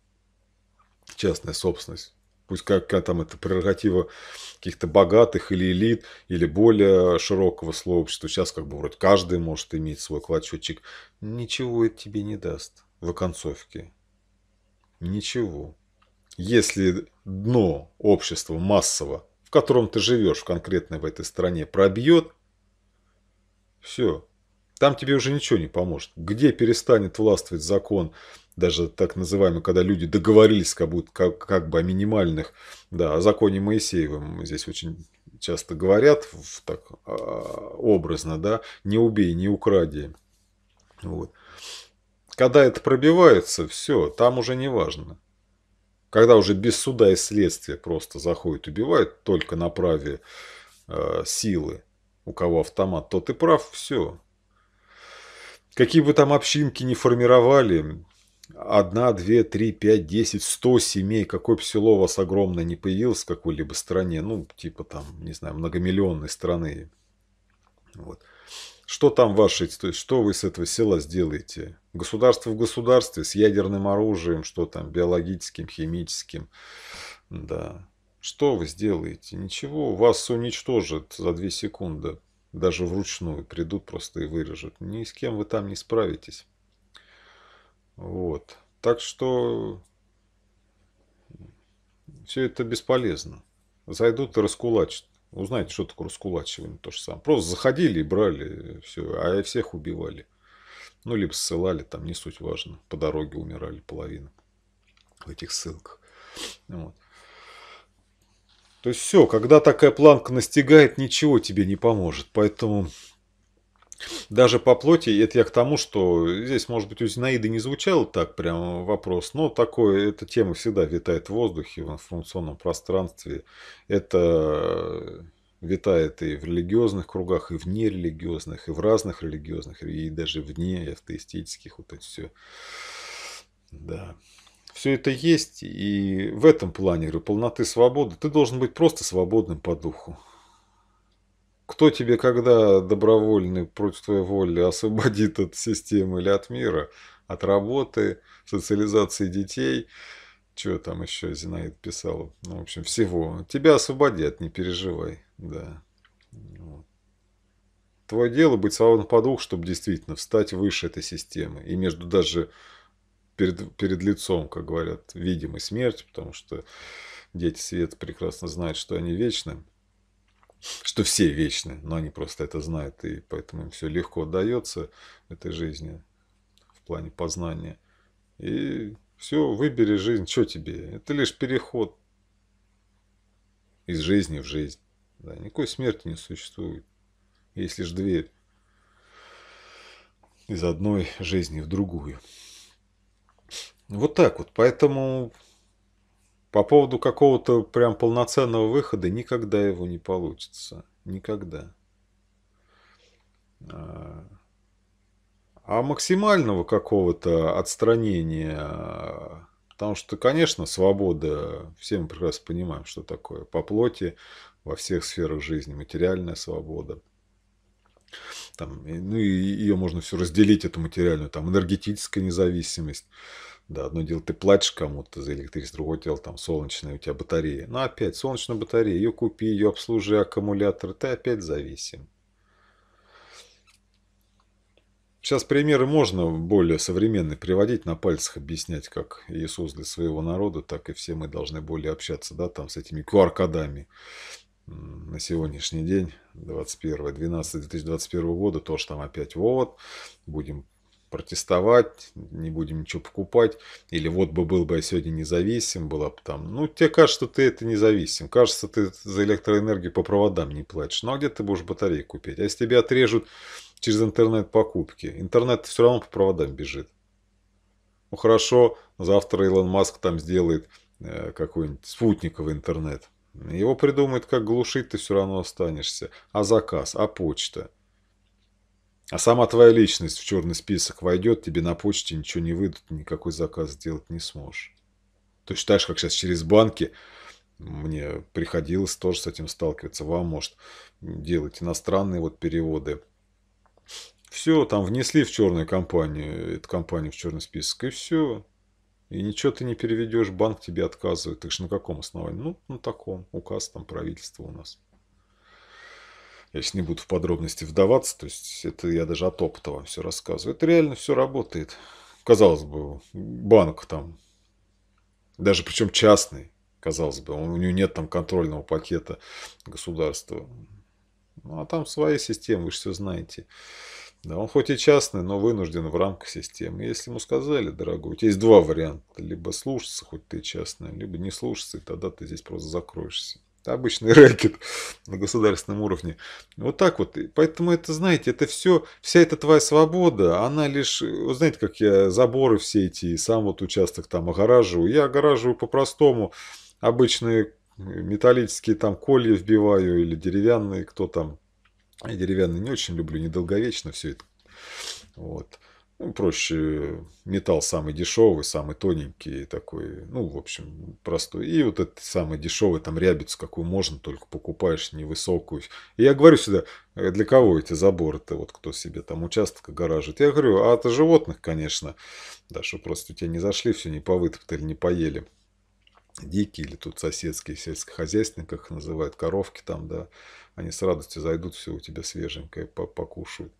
частная собственность пусть какая там это прерогатива каких-то богатых или элит, или более широкого сообщества. Сейчас как бы вроде каждый может иметь свой клочочек. Ничего это тебе не даст в оконцовке. Ничего. Если дно общества массово, в котором ты живешь конкретно в этой стране, пробьет, все, там тебе уже ничего не поможет. Где перестанет властвовать закон даже так называемый, когда люди договорились как будто как, как бы о минимальных, да, о законе Моисеевым здесь очень часто говорят в, так а, образно, да, не убей, не укради. Вот. Когда это пробивается, все, там уже не важно. Когда уже без суда и следствия просто заходит, убивает только на праве э, силы, у кого автомат, то ты прав, все. Какие бы там общинки не формировали, одна, две, три, пять, десять, сто семей, какой бы село у вас огромное не появилось в какой-либо стране, ну, типа там, не знаю, многомиллионной страны. Вот. Что там ваши, то есть, что вы с этого села сделаете? Государство в государстве с ядерным оружием, что там, биологическим, химическим, да. Что вы сделаете? Ничего, вас уничтожат за две секунды, даже вручную, придут просто и вырежут. Ни с кем вы там не справитесь. Вот. Так что все это бесполезно. Зайдут и раскулачат. узнаете ну, что такое раскулачивание, то же самое. Просто заходили и брали, все, а и всех убивали. Ну, либо ссылали, там не суть важно. По дороге умирали половина в этих ссылках. Вот. То есть все, когда такая планка настигает, ничего тебе не поможет. Поэтому даже по плоти, это я к тому, что здесь, может быть, у Зинаиды не звучал так прям вопрос, но такое, эта тема всегда витает в воздухе, в информационном пространстве. Это витает и в религиозных кругах, и в нерелигиозных, и в разных религиозных, и даже вне автоистических, вот это все. Да. Все это есть, и в этом плане, говорю, полноты свободы. Ты должен быть просто свободным по духу кто тебе когда добровольно против твоей воли освободит от системы или от мира, от работы, социализации детей, что там еще Зинаид писал, ну, в общем, всего. Тебя освободят, не переживай, да. Вот. Твое дело быть свободным по духу, чтобы действительно встать выше этой системы и между даже перед, перед лицом, как говорят, видимой смерти, потому что дети света прекрасно знают, что они вечны что все вечны, но они просто это знают, и поэтому им все легко дается этой жизни в плане познания. И все, выбери жизнь, что тебе? Это лишь переход из жизни в жизнь. Да, никакой смерти не существует. Есть лишь дверь из одной жизни в другую. Вот так вот. Поэтому по поводу какого-то прям полноценного выхода никогда его не получится. Никогда. А, а максимального какого-то отстранения, потому что, конечно, свобода, все мы прекрасно понимаем, что такое, по плоти во всех сферах жизни, материальная свобода. Там, ну, и ее можно все разделить, эту материальную, там, энергетическая независимость да, одно дело, ты платишь кому-то за электричество, другое дело, там, солнечная у тебя батарея. Ну, опять, солнечная батарея, ее купи, ее обслужи, аккумулятор, ты опять зависим. Сейчас примеры можно более современные приводить, на пальцах объяснять, как Иисус для своего народа, так и все мы должны более общаться, да, там, с этими QR-кодами на сегодняшний день, 21 12 2021 года, тоже там опять вот, будем протестовать, не будем ничего покупать, или вот бы был бы я сегодня независим, была бы там. Ну, тебе кажется, что ты это независим, кажется, ты за электроэнергию по проводам не платишь. Ну, а где ты будешь батареи купить? А если тебе отрежут через интернет покупки, интернет все равно по проводам бежит. Ну, хорошо, завтра Илон Маск там сделает э, какой-нибудь спутниковый интернет. Его придумают, как глушить, ты все равно останешься. А заказ, а почта – а сама твоя личность в черный список войдет, тебе на почте ничего не выйдут, никакой заказ сделать не сможешь. То есть так же, как сейчас через банки, мне приходилось тоже с этим сталкиваться. Вам, может, делать иностранные вот переводы. Все, там внесли в черную компанию, эту компанию в черный список, и все. И ничего ты не переведешь, банк тебе отказывает. Так же на каком основании? Ну, на таком. Указ там правительства у нас. Я сейчас не буду в подробности вдаваться, то есть это я даже от опыта вам все рассказываю. Это реально все работает. Казалось бы, банк там, даже причем частный, казалось бы, у него нет там контрольного пакета государства. Ну, а там свои системы, вы же все знаете. Да, он хоть и частный, но вынужден в рамках системы. Если ему сказали, дорогой, у тебя есть два варианта. Либо слушаться, хоть ты частный, либо не слушаться, и тогда ты здесь просто закроешься. Это обычный рэкет на государственном уровне. Вот так вот. поэтому это, знаете, это все, вся эта твоя свобода, она лишь, вот знаете, как я заборы все эти, и сам вот участок там огораживаю. Я огораживаю по-простому обычные металлические там колья вбиваю или деревянные, кто там. Я деревянные не очень люблю, недолговечно все это. Вот. Ну, проще, э, металл самый дешевый, самый тоненький такой, ну, в общем, простой. И вот этот самый дешевый, там, рябец, какую можно, только покупаешь невысокую. И я говорю сюда, э, для кого эти заборы-то, вот кто себе там участок гаражит. Я говорю, а это животных, конечно, да, что просто у тебя не зашли, все не повытоптали, не поели. Дикие или тут соседские, сельскохозяйственные, как их называют, коровки там, да, они с радостью зайдут, все у тебя свеженькое покушают.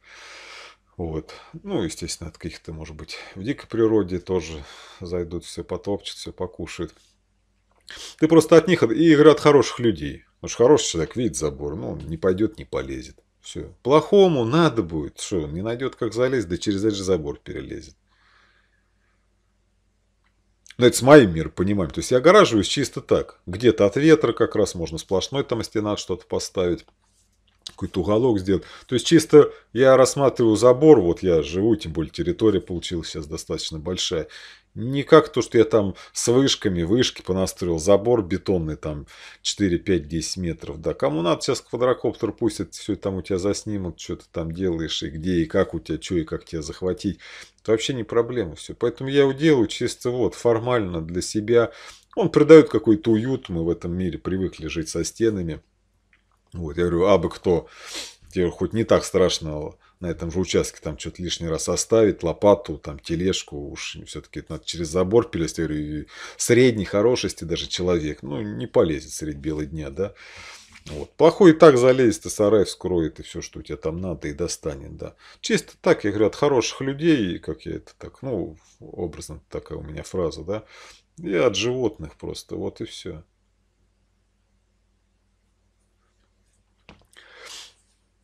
Вот. Ну, естественно, от каких-то, может быть, в дикой природе тоже зайдут, все потопчут, все покушают. Ты просто от них и игра от хороших людей. Потому что хороший человек видит забор, ну, не пойдет, не полезет. Все. Плохому надо будет, что, не найдет, как залезть, да через этот же забор перелезет. Но ну, это с моим миропониманием. То есть я огораживаюсь чисто так. Где-то от ветра как раз можно сплошной там стена что-то поставить какой-то уголок сделать. То есть чисто я рассматриваю забор, вот я живу, тем более территория получилась сейчас достаточно большая. Не как то, что я там с вышками, вышки понастроил, забор бетонный там 4, 5, 10 метров. Да, кому надо сейчас квадрокоптер пустят, все там у тебя заснимут, что ты там делаешь, и где, и как у тебя, что и как тебя захватить. Это вообще не проблема все. Поэтому я его делаю чисто вот формально для себя. Он придает какой-то уют, мы в этом мире привыкли жить со стенами. Вот, я говорю, а бы кто, тебе хоть не так страшно на этом же участке там что-то лишний раз оставить, лопату, там тележку, уж все-таки надо через забор пилить, я говорю, средней хорошести даже человек, ну, не полезет средь бела дня, да. Вот. Плохой и так залезет, и сарай вскроет, и все, что у тебя там надо, и достанет, да. Чисто так, я говорю, от хороших людей, как я это так, ну, образно такая у меня фраза, да, и от животных просто, вот и все.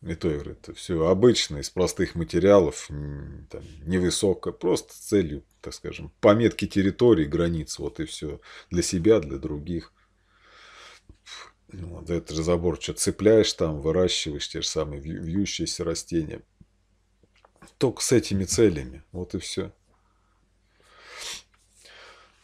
И то я говорю, это все обычно, из простых материалов, там, невысоко, просто с целью, так скажем, пометки территории, границ, вот и все. Для себя, для других. Ну, вот этот же забор, что цепляешь там, выращиваешь те же самые вьющиеся растения. Только с этими целями, вот и все.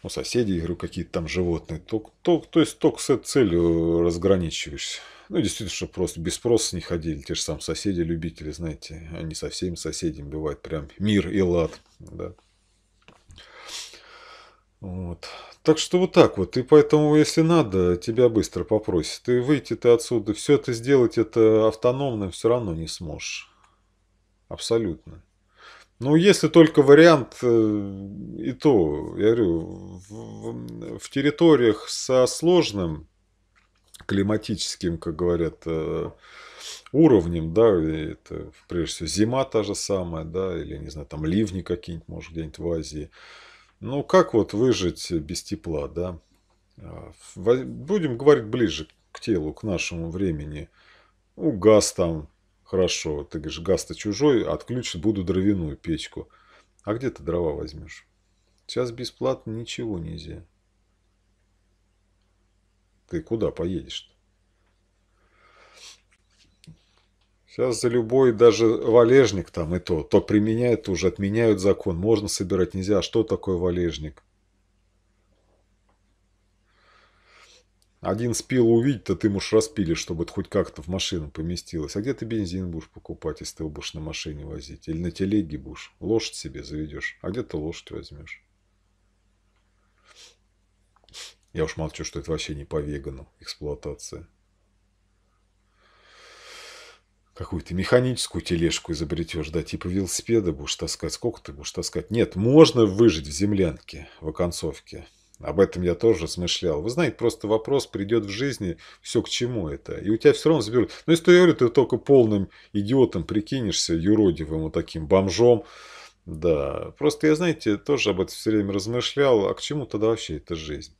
Ну, соседи, говорю, какие-то там животные. Только, только, то есть только с этой целью разграничиваешься. Ну, действительно, чтобы просто без спроса не ходили. Те же самые соседи-любители, знаете, они со всеми соседями бывают прям мир и лад. Да. Вот. Так что вот так вот. И поэтому, если надо, тебя быстро попросят. И выйти ты отсюда, все это сделать это автономно все равно не сможешь. Абсолютно. Ну, если только вариант, э, и то, я говорю, в, в территориях со сложным климатическим, как говорят, э, уровнем, да, это прежде всего зима та же самая, да, или, не знаю, там ливни какие-нибудь, может, где-нибудь в Азии. Ну, как вот выжить без тепла, да? А, будем говорить ближе к телу, к нашему времени. Ну, газ там, хорошо, ты говоришь, газ-то чужой, отключат, буду дровяную печку. А где ты дрова возьмешь? Сейчас бесплатно ничего нельзя. Ты куда поедешь-то? Сейчас за любой, даже валежник там и то, то применяют уже, отменяют закон. Можно собирать, нельзя. А что такое валежник? Один спил увидеть, то а ты муж распилишь, чтобы это хоть как-то в машину поместилось. А где ты бензин будешь покупать, если ты его будешь на машине возить? Или на телеге будешь? Лошадь себе заведешь. А где ты лошадь возьмешь? Я уж молчу, что это вообще не по вегану эксплуатация. Какую-то механическую тележку изобретешь, да, типа велосипеда будешь таскать. Сколько ты будешь таскать? Нет, можно выжить в землянке, в оконцовке. Об этом я тоже смышлял. Вы знаете, просто вопрос придет в жизни, все к чему это. И у тебя все равно заберут. Ну, если ты, говорю, ты только полным идиотом прикинешься, юродивым вот таким бомжом. Да, просто я, знаете, тоже об этом все время размышлял. А к чему тогда вообще эта жизнь?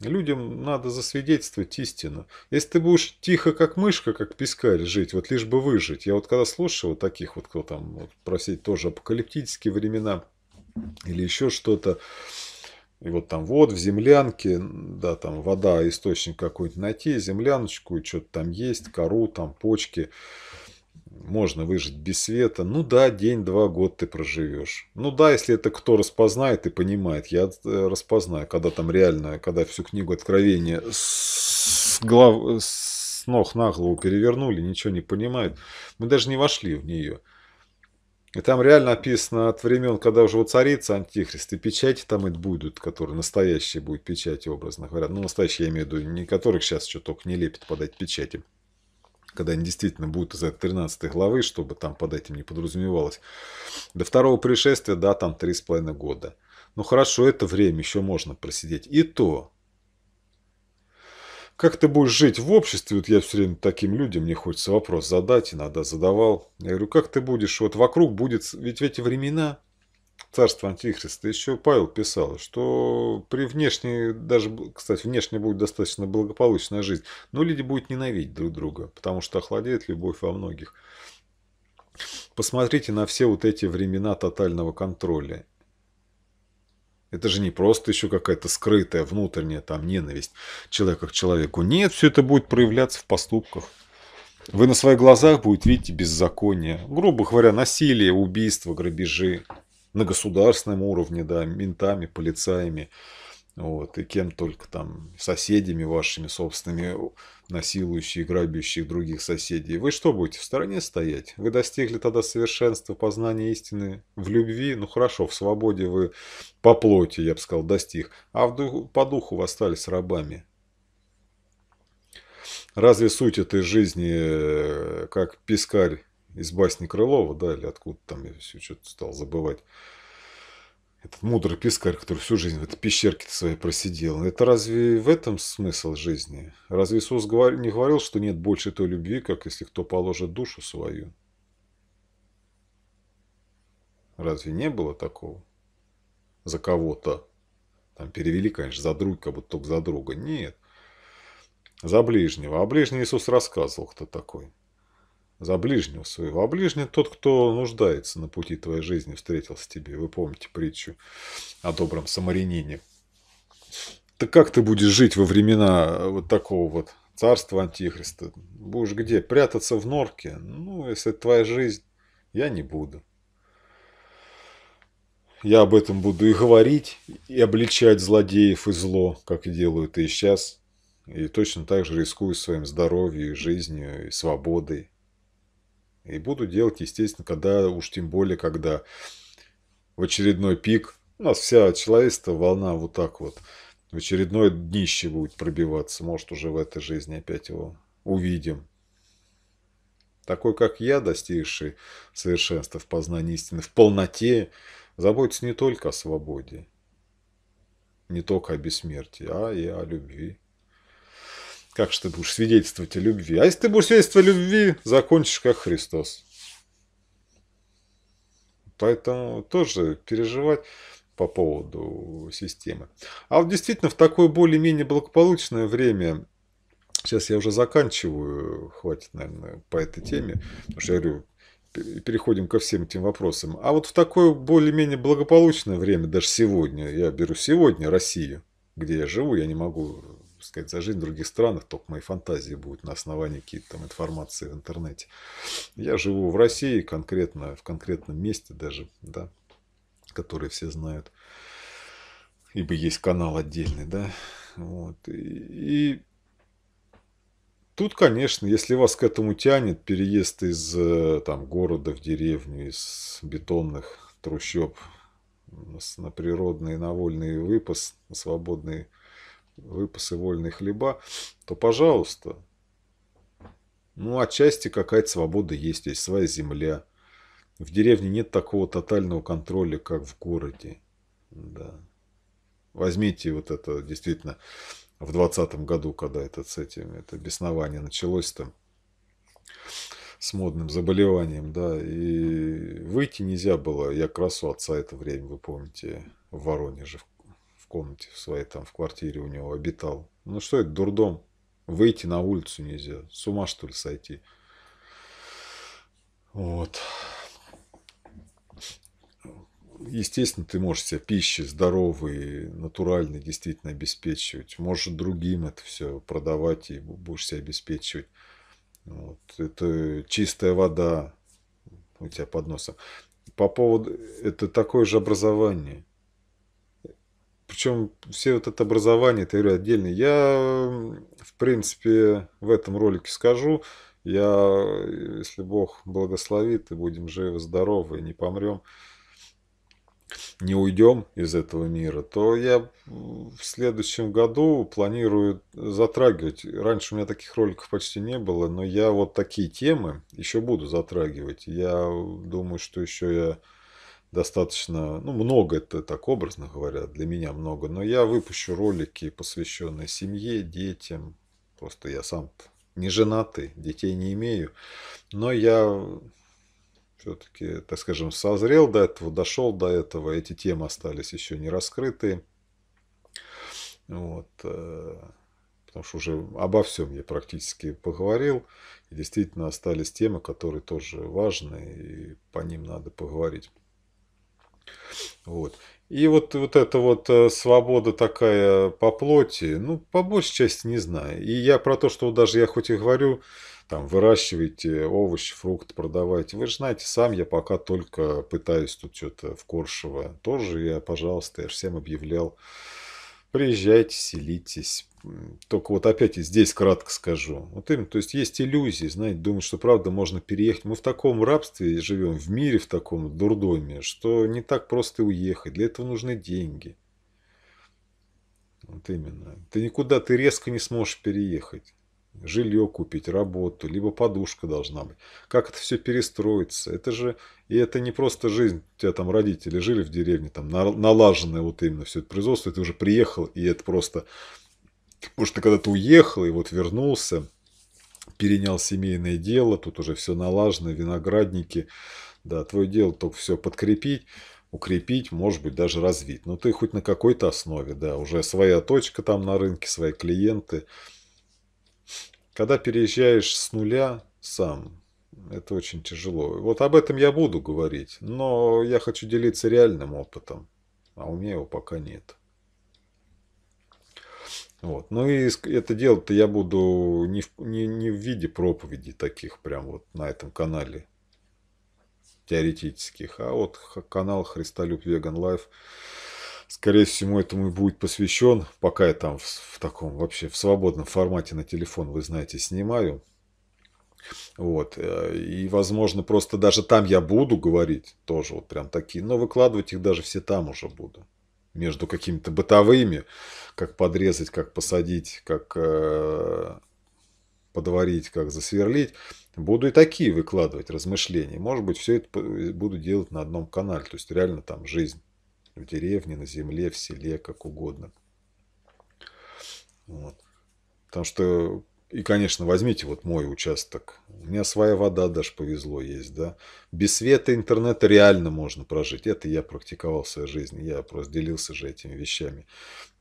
Людям надо засвидетельствовать истину. Если ты будешь тихо, как мышка, как пескарь жить, вот лишь бы выжить. Я вот когда слушаю вот таких вот, кто там, вот, просить тоже апокалиптические времена или еще что-то, и вот там вот в землянке, да, там вода, источник какой-то найти, земляночку, что-то там есть, кору, там почки можно выжить без света. Ну да, день-два, год ты проживешь. Ну да, если это кто распознает и понимает, я э, распознаю, когда там реально, когда всю книгу Откровения с, глав... с ног на голову перевернули, ничего не понимают. Мы даже не вошли в нее. И там реально описано от времен, когда уже царится антихрист, и печати там и будут, которые настоящие будут печати, образно говоря. Ну, настоящие я имею в виду, не которых сейчас что только не лепит под эти печати когда они действительно будут из этой 13 главы, чтобы там под этим не подразумевалось. До второго пришествия, да, там 3,5 года. Ну хорошо, это время, еще можно просидеть. И то, как ты будешь жить в обществе, вот я все время таким людям, мне хочется вопрос задать, иногда задавал. Я говорю, как ты будешь, вот вокруг будет, ведь в эти времена царство Антихриста, еще Павел писал, что при внешней, даже, кстати, внешне будет достаточно благополучная жизнь, но люди будут ненавидеть друг друга, потому что охладеет любовь во многих. Посмотрите на все вот эти времена тотального контроля. Это же не просто еще какая-то скрытая внутренняя там ненависть человека к человеку. Нет, все это будет проявляться в поступках. Вы на своих глазах будете видеть беззаконие. Грубо говоря, насилие, убийства, грабежи на государственном уровне, да, ментами, полицаями, вот, и кем только там, соседями вашими собственными, насилующих, грабящих других соседей. Вы что будете, в стороне стоять? Вы достигли тогда совершенства, познания истины в любви? Ну хорошо, в свободе вы по плоти, я бы сказал, достиг, а в духу, по духу вы остались рабами. Разве суть этой жизни, э, как пискарь? из басни Крылова, да, или откуда там, я все что-то стал забывать. Этот мудрый пескарь, который всю жизнь в этой пещерке своей просидел. Это разве в этом смысл жизни? Разве Иисус не говорил, что нет больше той любви, как если кто положит душу свою? Разве не было такого? За кого-то. Там перевели, конечно, за друг, как будто только за друга. Нет. За ближнего. А ближний Иисус рассказывал, кто такой за ближнего своего. А ближний тот, кто нуждается на пути твоей жизни, встретился тебе. Вы помните притчу о добром самарянине. Так как ты будешь жить во времена э, вот такого вот царства Антихриста? Будешь где? Прятаться в норке? Ну, если это твоя жизнь, я не буду. Я об этом буду и говорить, и обличать злодеев и зло, как и делают и сейчас. И точно так же рискую своим здоровьем, жизнью и свободой. И буду делать, естественно, когда, уж тем более, когда в очередной пик, у нас вся человечество волна вот так вот, в очередное днище будет пробиваться. Может, уже в этой жизни опять его увидим. Такой, как я, достигший совершенства в познании истины, в полноте, заботится не только о свободе, не только о бессмертии, а и о любви. Как же ты будешь свидетельствовать о любви? А если ты будешь свидетельствовать о любви, закончишь как Христос. Поэтому тоже переживать по поводу системы. А вот действительно в такое более-менее благополучное время, сейчас я уже заканчиваю, хватит, наверное, по этой теме, потому что я говорю, переходим ко всем этим вопросам. А вот в такое более-менее благополучное время, даже сегодня, я беру сегодня Россию, где я живу, я не могу сказать, зажить в других странах, только мои фантазии будут на основании какие-то там информации в интернете. Я живу в России конкретно, в конкретном месте даже, да, который все знают. Ибо есть канал отдельный, да. Вот. И, и Тут, конечно, если вас к этому тянет, переезд из э, там, города в деревню, из бетонных трущоб на природный, на вольный выпас, на свободный выпасы вольные хлеба, то пожалуйста. Ну, отчасти какая-то свобода есть, есть своя земля. В деревне нет такого тотального контроля, как в городе. Да. Возьмите вот это действительно в двадцатом году, когда это с этим, это беснование началось там с модным заболеванием, да, и выйти нельзя было. Я красу отца это время, вы помните, в Воронеже комнате в своей, там, в квартире у него обитал. Ну что это, дурдом? Выйти на улицу нельзя. С ума, что ли, сойти? Вот. Естественно, ты можешь себе пищи здоровой, натуральной действительно обеспечивать. Можешь другим это все продавать и будешь себя обеспечивать. Вот. Это чистая вода у тебя под носом. По поводу... Это такое же образование причем все вот это образование, это говорю отдельно. Я, в принципе, в этом ролике скажу. Я, если Бог благословит, и будем живы, здоровы, и не помрем, не уйдем из этого мира, то я в следующем году планирую затрагивать. Раньше у меня таких роликов почти не было, но я вот такие темы еще буду затрагивать. Я думаю, что еще я достаточно, ну, много это так образно говоря, для меня много, но я выпущу ролики, посвященные семье, детям, просто я сам не женатый, детей не имею, но я все-таки, так скажем, созрел до этого, дошел до этого, эти темы остались еще не раскрыты, вот, э, потому что уже обо всем я практически поговорил. И действительно остались темы, которые тоже важны, и по ним надо поговорить. Вот. И вот, вот эта вот э, свобода такая по плоти, ну, по большей части не знаю. И я про то, что даже я хоть и говорю, там, выращивайте овощи, фрукты, продавайте. Вы же знаете, сам я пока только пытаюсь тут что-то в Коршево. Тоже я, пожалуйста, я же всем объявлял Приезжайте, селитесь. Только вот опять и здесь кратко скажу. Вот им, то есть есть иллюзии, знаете, думают, что правда можно переехать. Мы в таком рабстве живем, в мире в таком дурдоме, что не так просто уехать. Для этого нужны деньги. Вот именно. Ты никуда, ты резко не сможешь переехать жилье купить, работу, либо подушка должна быть. Как это все перестроится? Это же, и это не просто жизнь, у тебя там родители жили в деревне, там налаженное вот именно все это производство, и ты уже приехал, и это просто... Потому что когда ты уехал и вот вернулся, перенял семейное дело, тут уже все налажено, виноградники, да, твое дело только все подкрепить, укрепить, может быть, даже развить. Но ты хоть на какой-то основе, да, уже своя точка там на рынке, свои клиенты – когда переезжаешь с нуля сам, это очень тяжело. Вот об этом я буду говорить, но я хочу делиться реальным опытом, а у меня его пока нет. Вот. Ну и это делать-то я буду не в, не, не в виде проповедей таких, прям вот на этом канале теоретических, а вот канал Христолюб Веган Лайф скорее всего, этому и будет посвящен, пока я там в, в таком вообще в свободном формате на телефон, вы знаете, снимаю. Вот. Э, и, возможно, просто даже там я буду говорить тоже вот прям такие, но выкладывать их даже все там уже буду. Между какими-то бытовыми, как подрезать, как посадить, как э, подварить, как засверлить. Буду и такие выкладывать размышления. Может быть, все это буду делать на одном канале. То есть реально там жизнь в деревне, на земле, в селе, как угодно. Вот. Потому что, и, конечно, возьмите вот мой участок. У меня своя вода даже повезло есть, да. Без света интернета реально можно прожить. Это я практиковал в своей жизни. Я просто делился же этими вещами.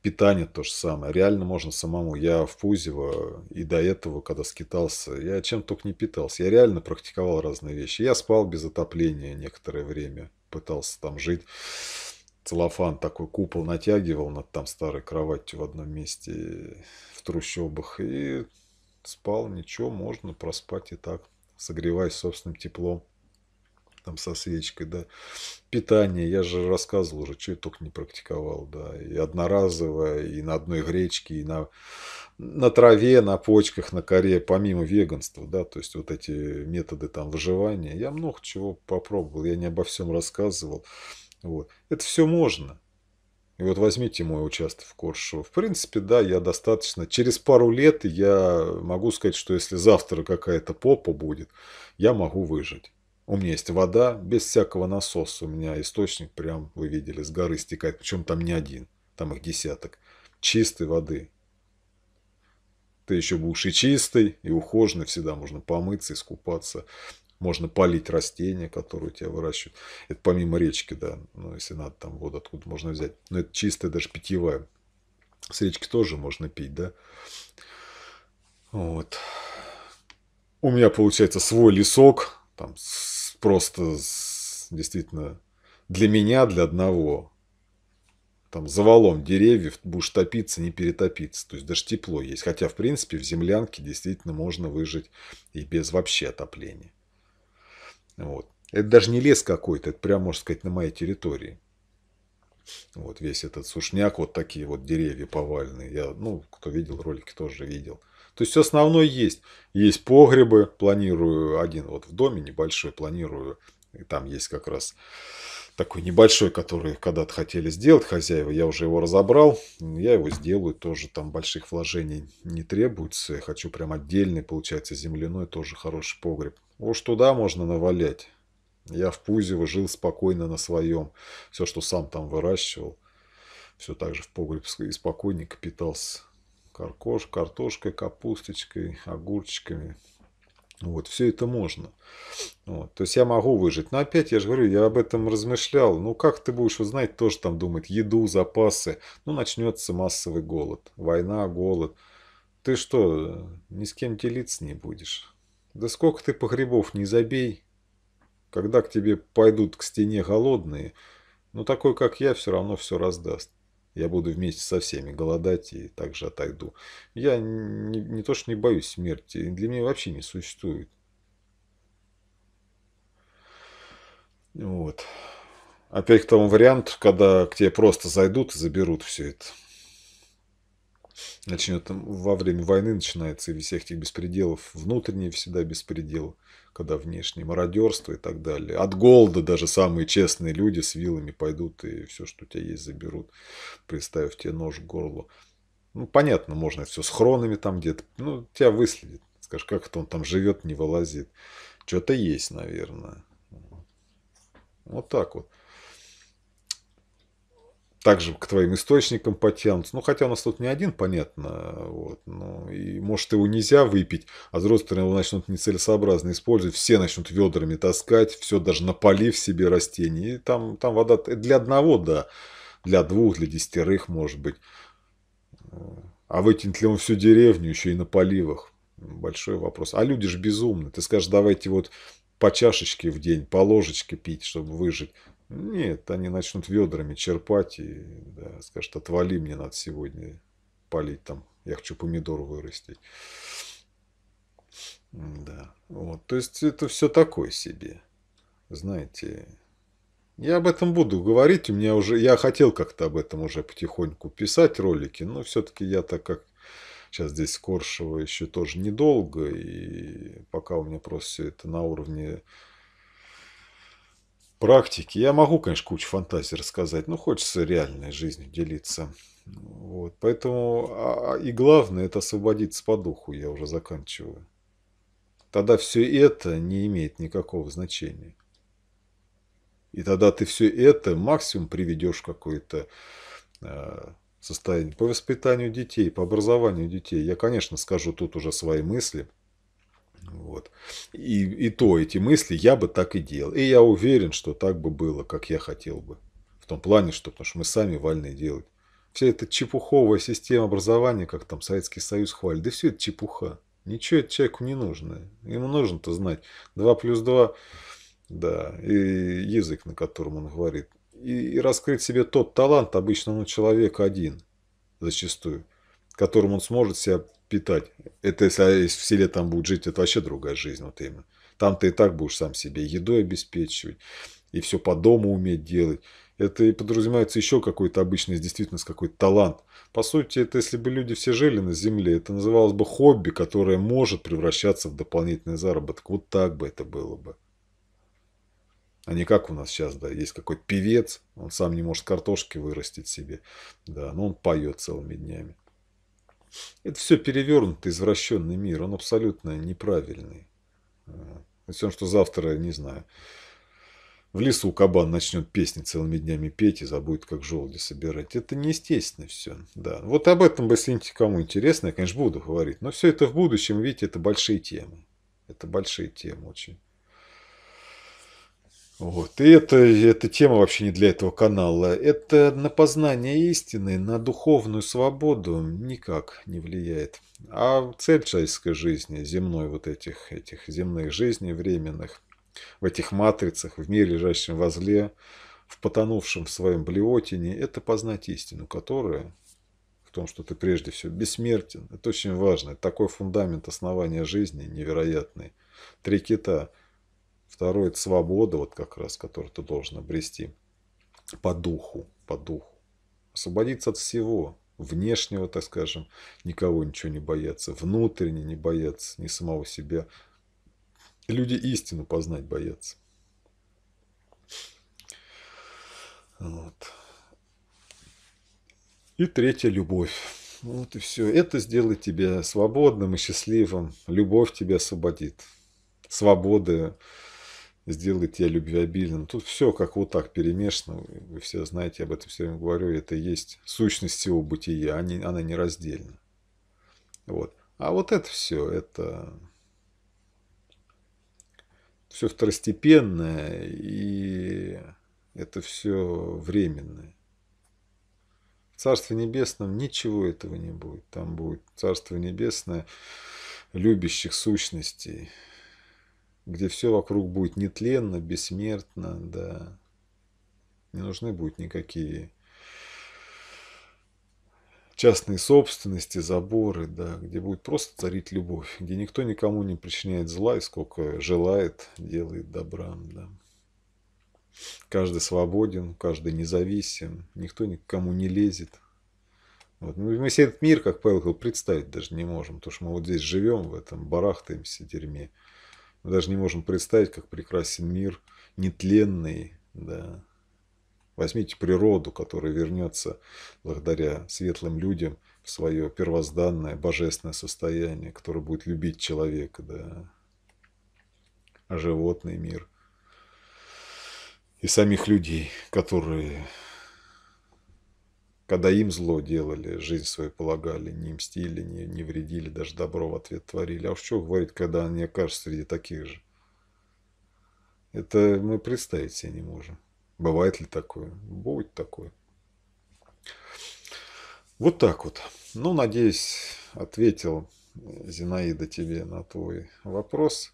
Питание то же самое. Реально можно самому. Я в Пузево и до этого, когда скитался, я чем только не питался. Я реально практиковал разные вещи. Я спал без отопления некоторое время. Пытался там жить целлофан такой купол натягивал над там старой кроватью в одном месте в трущобах и спал, ничего, можно проспать и так, согреваясь собственным теплом, там со свечкой, да. Питание, я же рассказывал уже, что я только не практиковал, да, и одноразовое, и на одной гречке, и на, на траве, на почках, на коре, помимо веганства, да, то есть вот эти методы там выживания, я много чего попробовал, я не обо всем рассказывал, вот. Это все можно. И вот возьмите мой участок в Коршево. В принципе, да, я достаточно... Через пару лет я могу сказать, что если завтра какая-то попа будет, я могу выжить. У меня есть вода без всякого насоса. У меня источник прям, вы видели, с горы стекает. Причем там не один, там их десяток. Чистой воды. Ты еще будешь и чистый, и ухоженный. Всегда можно помыться, искупаться. Можно полить растения, которые у тебя выращивают. Это помимо речки, да. Ну, если надо там воду откуда можно взять. Но это чистая даже питьевая. С речки тоже можно пить, да. Вот. У меня получается свой лесок. Там с, просто с, действительно для меня, для одного там завалом деревьев будешь топиться, не перетопиться. То есть даже тепло есть. Хотя, в принципе, в землянке действительно можно выжить и без вообще отопления. Вот. Это даже не лес какой-то, это прям, можно сказать, на моей территории. Вот весь этот сушняк, вот такие вот деревья повальные. Я, ну, кто видел ролики, тоже видел. То есть основное есть. Есть погребы, планирую один вот в доме небольшой, планирую. И там есть как раз такой небольшой, который когда-то хотели сделать хозяева. Я уже его разобрал. Я его сделаю тоже. Там больших вложений не требуется. Я хочу прям отдельный, получается, земляной тоже хороший погреб. Уж туда можно навалять. Я в Пузево жил спокойно на своем. Все, что сам там выращивал. Все так же в погребской и спокойненько питался. Каркош, картошкой, капусточкой, огурчиками. Вот, все это можно. Вот, то есть я могу выжить. Но опять, я же говорю, я об этом размышлял. Ну, как ты будешь узнать, тоже там думать, еду, запасы. Ну, начнется массовый голод. Война, голод. Ты что, ни с кем делиться не будешь. Да сколько ты погребов не забей. Когда к тебе пойдут к стене голодные, ну такой, как я, все равно все раздаст. Я буду вместе со всеми голодать и также отойду. Я не, не то что не боюсь смерти, для меня вообще не существует. Вот. Опять к тому варианту, когда к тебе просто зайдут и заберут все это начнет во время войны начинается и всех этих беспределов, внутренний всегда беспредел, когда внешнее мародерство и так далее. От голода даже самые честные люди с вилами пойдут и все, что у тебя есть, заберут, приставив тебе нож к горлу. Ну, понятно, можно все с хронами там где-то, ну, тебя выследит. Скажешь, как это он там живет, не вылазит. Что-то есть, наверное. Вот так вот также к твоим источникам потянутся. Ну, хотя у нас тут не один, понятно. Вот, ну, и, может, его нельзя выпить, а с другой стороны, его начнут нецелесообразно использовать. Все начнут ведрами таскать, все даже на себе растений. И там, там вода для одного, да, для двух, для десятерых, может быть. А вытянет ли он всю деревню еще и на поливах? Большой вопрос. А люди же безумны. Ты скажешь, давайте вот по чашечке в день, по ложечке пить, чтобы выжить. Нет, они начнут ведрами черпать и да, скажут, отвали мне надо сегодня полить там, я хочу помидор вырастить. Да, вот, то есть это все такое себе, знаете. Я об этом буду говорить, у меня уже, я хотел как-то об этом уже потихоньку писать ролики, но все-таки я так как сейчас здесь Коршева еще тоже недолго, и пока у меня просто все это на уровне практики. Я могу, конечно, кучу фантазий рассказать, но хочется реальной жизнью делиться. Вот, поэтому а, а и главное это освободиться по духу, я уже заканчиваю. Тогда все это не имеет никакого значения. И тогда ты все это максимум приведешь в какое-то э, состояние. По воспитанию детей, по образованию детей. Я, конечно, скажу тут уже свои мысли – вот. И, и то эти мысли я бы так и делал. И я уверен, что так бы было, как я хотел бы. В том плане, что потому что мы сами вольны делать. Вся эта чепуховая система образования, как там Советский Союз хвалит, да все это чепуха. Ничего это человеку не нужно. Ему нужно-то знать 2 плюс 2, да, и язык, на котором он говорит. И, и раскрыть себе тот талант обычному человека один, зачастую, которым он сможет себя питать. Это если в селе там будут жить, это вообще другая жизнь вот именно. Там ты и так будешь сам себе едой обеспечивать, и все по дому уметь делать. Это и подразумевается еще какой-то обычный, действительно, какой-то талант. По сути, это если бы люди все жили на земле, это называлось бы хобби, которое может превращаться в дополнительный заработок. Вот так бы это было бы. А не как у нас сейчас, да, есть какой-то певец, он сам не может картошки вырастить себе, да, но он поет целыми днями. Это все перевернутый, извращенный мир. Он абсолютно неправильный. О э, том, что завтра, не знаю, в лесу кабан начнет песни целыми днями петь и забудет, как желуди собирать. Это неестественно все. Да. Вот об этом, если кому интересно, я, конечно, буду говорить. Но все это в будущем, видите, это большие темы. Это большие темы очень. Вот. И это, эта тема вообще не для этого канала. Это на познание истины, на духовную свободу никак не влияет. А цель человеческой жизни, земной вот этих, этих земных жизней временных, в этих матрицах, в мире, лежащем возле, в потонувшем в своем блеотине, это познать истину, которая в том, что ты прежде всего бессмертен. Это очень важно. Это такой фундамент основания жизни невероятный. Три кита – Второе – это свобода, вот как раз, которую ты должен обрести по духу, по духу. Освободиться от всего, внешнего, так скажем, никого ничего не бояться, внутренне не бояться, ни самого себя. Люди истину познать боятся. Вот. И третья – любовь. Вот и все. Это сделает тебя свободным и счастливым. Любовь тебя освободит. Свобода сделает тебя любвеобильным. Тут все как вот так перемешано. Вы все знаете, об этом все время говорю. Это есть сущность его бытия. Они, она не нераздельна. Вот. А вот это все, это все второстепенное и это все временное. В Царстве Небесном ничего этого не будет. Там будет Царство Небесное любящих сущностей, где все вокруг будет нетленно, бессмертно, да. Не нужны будут никакие частные собственности, заборы, да, где будет просто царить любовь, где никто никому не причиняет зла и сколько желает, делает добра, да. Каждый свободен, каждый независим, никто никому не лезет. Вот. Ну, мы, себе этот мир, как Павел говорил, представить даже не можем, потому что мы вот здесь живем, в этом барахтаемся дерьме. Мы даже не можем представить, как прекрасен мир нетленный. Да. Возьмите природу, которая вернется благодаря светлым людям в свое первозданное божественное состояние, которое будет любить человека. Да. А животный мир – и самих людей, которые когда им зло делали, жизнь свою полагали, не мстили, не, не вредили, даже добро в ответ творили. А уж что говорить, когда они окажутся среди таких же? Это мы представить себе не можем. Бывает ли такое? Будет такое. Вот так вот. Ну, надеюсь, ответил Зинаида тебе на твой вопрос.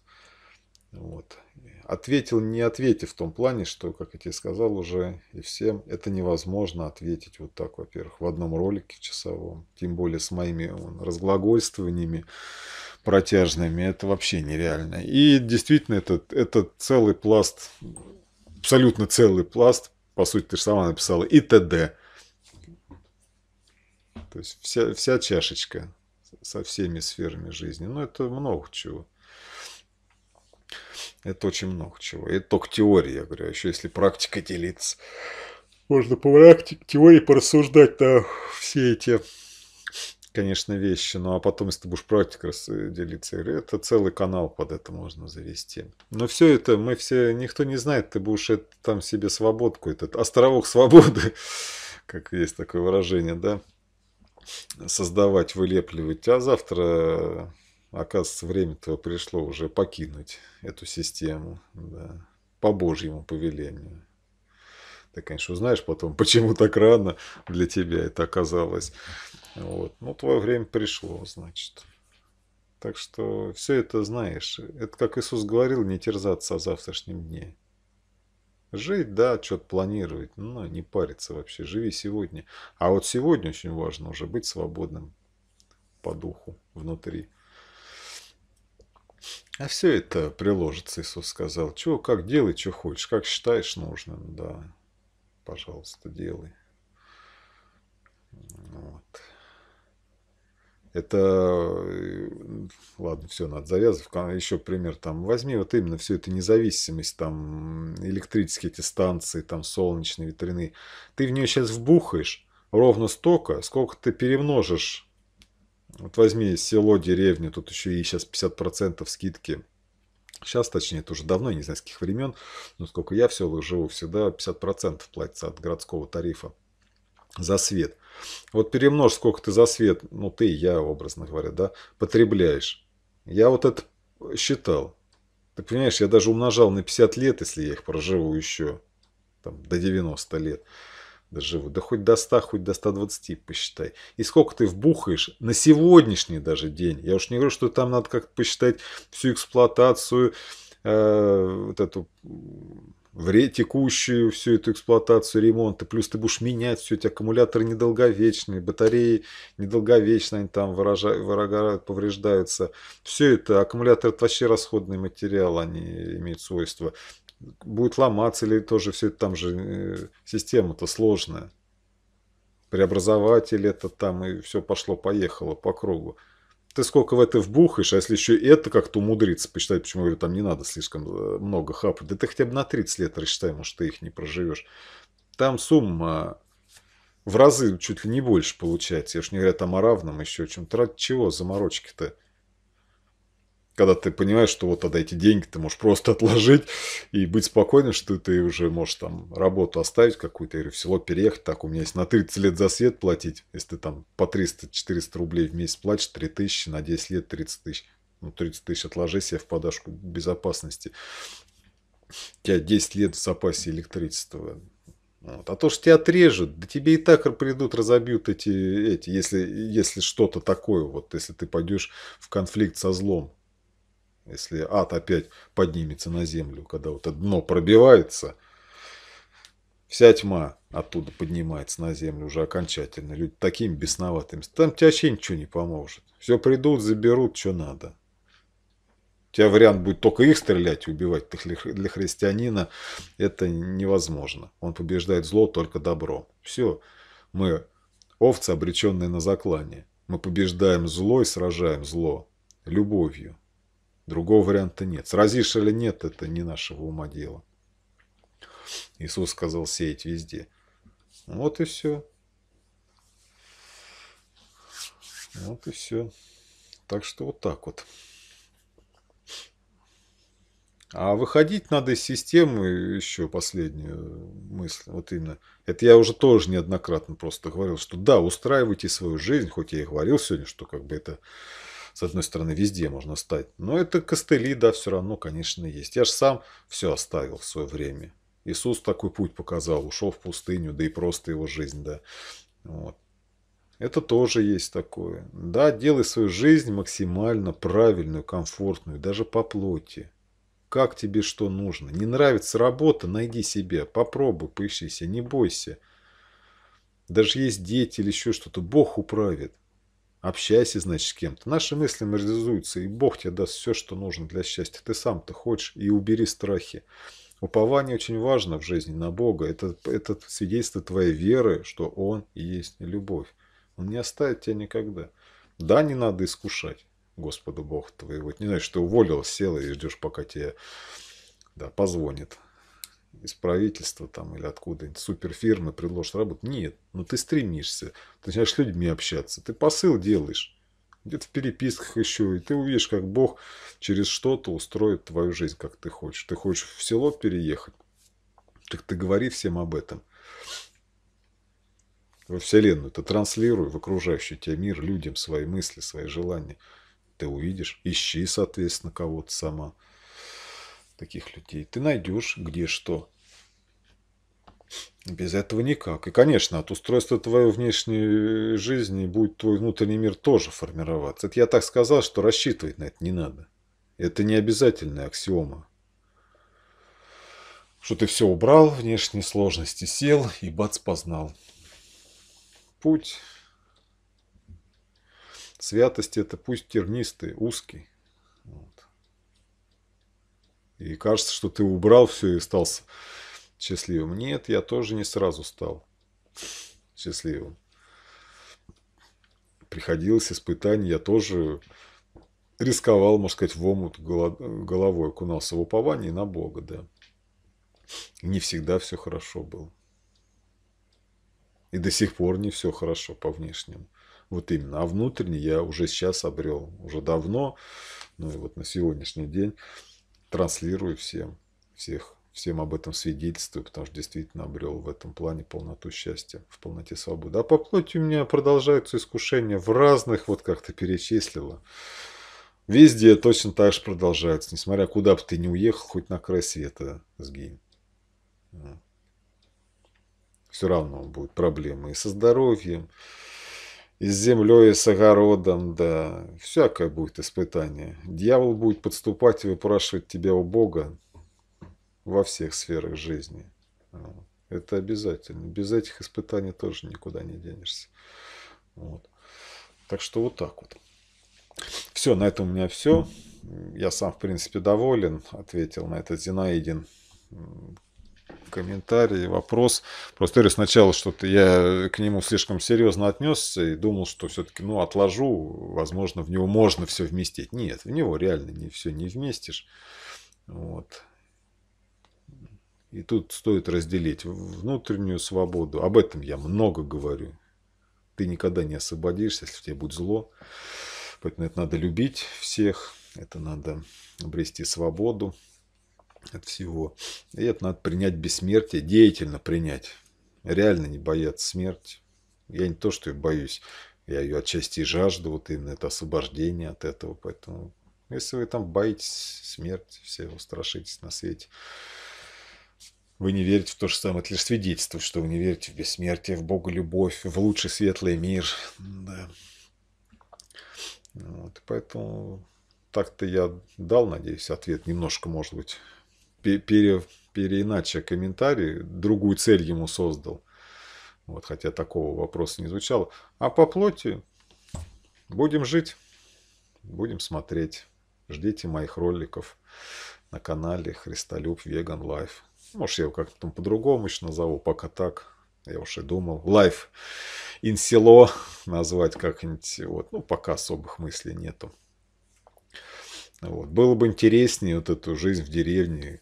Вот. Ответил, не ответив в том плане, что, как я тебе сказал уже, и всем это невозможно ответить вот так, во-первых, в одном ролике часовом, тем более с моими разглагольствованиями протяжными, это вообще нереально. И действительно, этот этот целый пласт, абсолютно целый пласт, по сути, ты же сама написала, и т.д. То есть вся, вся чашечка со всеми сферами жизни. но ну, это много чего. Это очень много чего. Это только теория, я говорю, а еще если практика делиться. Можно по практике, теории порассуждать на все эти, конечно, вещи. Ну а потом, если ты будешь практика делиться, это целый канал под это можно завести. Но все это мы все, никто не знает, ты будешь это, там себе свободку, этот островок свободы, как есть такое выражение, да, создавать, вылепливать. А завтра Оказывается, время-то пришло уже покинуть эту систему. Да, по Божьему повелению. Ты, конечно, узнаешь потом, почему так рано для тебя это оказалось. Вот. но ну, твое время пришло, значит. Так что все это знаешь. Это как Иисус говорил, не терзаться о завтрашнем дне. Жить, да, что-то планировать, но не париться вообще, живи сегодня. А вот сегодня очень важно уже быть свободным по духу внутри. А все это приложится, Иисус сказал. Чего, как делай, что хочешь, как считаешь нужным, да. Пожалуйста, делай. Вот. Это, э, ладно, все, надо завязывать. Еще пример там. Возьми вот именно всю эту независимость, там, электрические эти станции, там, солнечные, ветряные. Ты в нее сейчас вбухаешь ровно столько, сколько ты перемножишь вот возьми село, деревню, тут еще и сейчас 50% скидки. Сейчас, точнее, это уже давно, не знаю, с каких времен, но сколько я все селах живу, всегда 50% платится от городского тарифа за свет. Вот перемножь, сколько ты за свет, ну ты я, образно говоря, да, потребляешь. Я вот это считал. Ты понимаешь, я даже умножал на 50 лет, если я их проживу еще там, до 90 лет даже да хоть до 100, хоть до 120 посчитай. И сколько ты вбухаешь на сегодняшний даже день. Я уж не говорю, что там надо как-то посчитать всю эксплуатацию, э, вот эту текущую всю эту эксплуатацию, ремонт. И плюс ты будешь менять все эти аккумуляторы недолговечные, батареи недолговечные, они там выражают, выражают, повреждаются. Все это, аккумуляторы это вообще расходный материал, они имеют свойство будет ломаться или тоже все это там же э, система-то сложная. Преобразователь это там и все пошло-поехало по кругу. Ты сколько в это вбухаешь, а если еще это как-то умудриться посчитать, почему говорю, там не надо слишком э, много хапать, да ты хотя бы на 30 лет рассчитай, может, ты их не проживешь. Там сумма в разы чуть ли не больше получается. Я уж не говорю там о равном еще чем. Ради чего заморочки-то? когда ты понимаешь, что вот тогда эти деньги ты можешь просто отложить и быть спокойным, что ты уже можешь там работу оставить какую-то или в село переехать. Так, у меня есть на 30 лет за свет платить, если ты там по 300-400 рублей в месяц платишь, 3 тысячи, на 10 лет 30 тысяч. Ну, 30 тысяч отложи себе в подашку безопасности. У тебя 10 лет в запасе электричества. Вот. А то, что тебя отрежут, да тебе и так придут, разобьют эти, эти если, если что-то такое, вот, если ты пойдешь в конфликт со злом. Если ад опять поднимется на землю, когда вот дно пробивается, вся тьма оттуда поднимается на землю уже окончательно. Люди такими бесноватыми. Там тебе вообще ничего не поможет. Все придут, заберут, что надо. У тебя вариант будет только их стрелять и убивать. Для христианина это невозможно. Он побеждает зло только добром. Все. Мы овцы, обреченные на заклание. Мы побеждаем зло и сражаем зло любовью. Другого варианта нет. Сразишь или нет, это не нашего ума дело. Иисус сказал сеять везде. Вот и все. Вот и все. Так что вот так вот. А выходить надо из системы, еще последнюю мысль, вот именно. Это я уже тоже неоднократно просто говорил, что да, устраивайте свою жизнь, хоть я и говорил сегодня, что как бы это с одной стороны, везде можно стать. Но это костыли, да, все равно, конечно, есть. Я же сам все оставил в свое время. Иисус такой путь показал, ушел в пустыню, да и просто его жизнь, да. Вот. Это тоже есть такое. Да, делай свою жизнь максимально правильную, комфортную, даже по плоти. Как тебе что нужно? Не нравится работа? Найди себе. Попробуй, поищи себя, не бойся. Даже есть дети или еще что-то. Бог управит. Общайся, значит, с кем-то. Наши мысли реализуются, и Бог тебе даст все, что нужно для счастья. Ты сам-то хочешь, и убери страхи. Упование очень важно в жизни на Бога. Это, это свидетельство твоей веры, что Он есть любовь. Он не оставит тебя никогда. Да, не надо искушать Господа Бога твоего. Не знаешь, что уволил, сел и ждешь, пока тебе да, позвонит из правительства там, или откуда-нибудь суперфирмы предложит работу. Нет, но ну ты стремишься, ты начинаешь с людьми общаться, ты посыл делаешь. Где-то в переписках еще, и ты увидишь, как Бог через что-то устроит твою жизнь, как ты хочешь. Ты хочешь в село переехать, так ты говори всем об этом. Во Вселенную, ты транслируй в окружающий тебя мир людям свои мысли, свои желания. Ты увидишь, ищи, соответственно, кого-то сама таких людей. Ты найдешь где что. Без этого никак. И, конечно, от устройства твоей внешней э, жизни будет твой внутренний мир тоже формироваться. Это я так сказал, что рассчитывать на это не надо. Это не обязательная аксиома. Что ты все убрал, внешние сложности сел и бац познал. Путь святости это путь тернистый, узкий. И кажется, что ты убрал все и стал счастливым. Нет, я тоже не сразу стал счастливым. Приходилось испытание, я тоже рисковал, можно сказать, в омут головой, окунался в упование на Бога, да. не всегда все хорошо было. И до сих пор не все хорошо по внешнему. Вот именно. А внутренний я уже сейчас обрел, уже давно, ну и вот на сегодняшний день транслирую всем, всех, всем об этом свидетельствую, потому что действительно обрел в этом плане полноту счастья, в полноте свободы. А по плоти у меня продолжаются искушения в разных, вот как ты перечислила. Везде точно так же продолжаются, несмотря куда бы ты ни уехал, хоть на край света сгинь все равно будут проблемы и со здоровьем, и с землей, с огородом, да. Всякое будет испытание. Дьявол будет подступать и выпрашивать тебя у Бога во всех сферах жизни. Это обязательно. Без этих испытаний тоже никуда не денешься. Вот. Так что вот так вот. Все, на этом у меня все. Я сам, в принципе, доволен, ответил на этот Зинаидин комментарий, вопрос. Просто говорю, сначала что-то я к нему слишком серьезно отнесся и думал, что все-таки, ну, отложу, возможно, в него можно все вместить. Нет, в него реально не все не вместишь. Вот. И тут стоит разделить внутреннюю свободу. Об этом я много говорю. Ты никогда не освободишься, если в тебе будет зло. Поэтому это надо любить всех, это надо обрести свободу от всего. И это надо принять бессмертие, деятельно принять. Реально не бояться смерти. Я не то, что ее боюсь, я ее отчасти жажду, вот именно это освобождение от этого. Поэтому, если вы там боитесь смерти, все устрашитесь на свете, вы не верите в то же самое, это лишь свидетельствует, что вы не верите в бессмертие, в Бога любовь, в лучший светлый мир. Да. Вот, поэтому так-то я дал, надеюсь, ответ немножко, может быть, пере, переинача комментарий, другую цель ему создал. Вот, хотя такого вопроса не звучал А по плоти будем жить, будем смотреть. Ждите моих роликов на канале Христолюб Веган Лайф. Может, я его как-то там по-другому еще назову, пока так. Я уж и думал. Лайф инсело назвать как-нибудь. Вот. Ну, пока особых мыслей нету. Вот. Было бы интереснее вот эту жизнь в деревне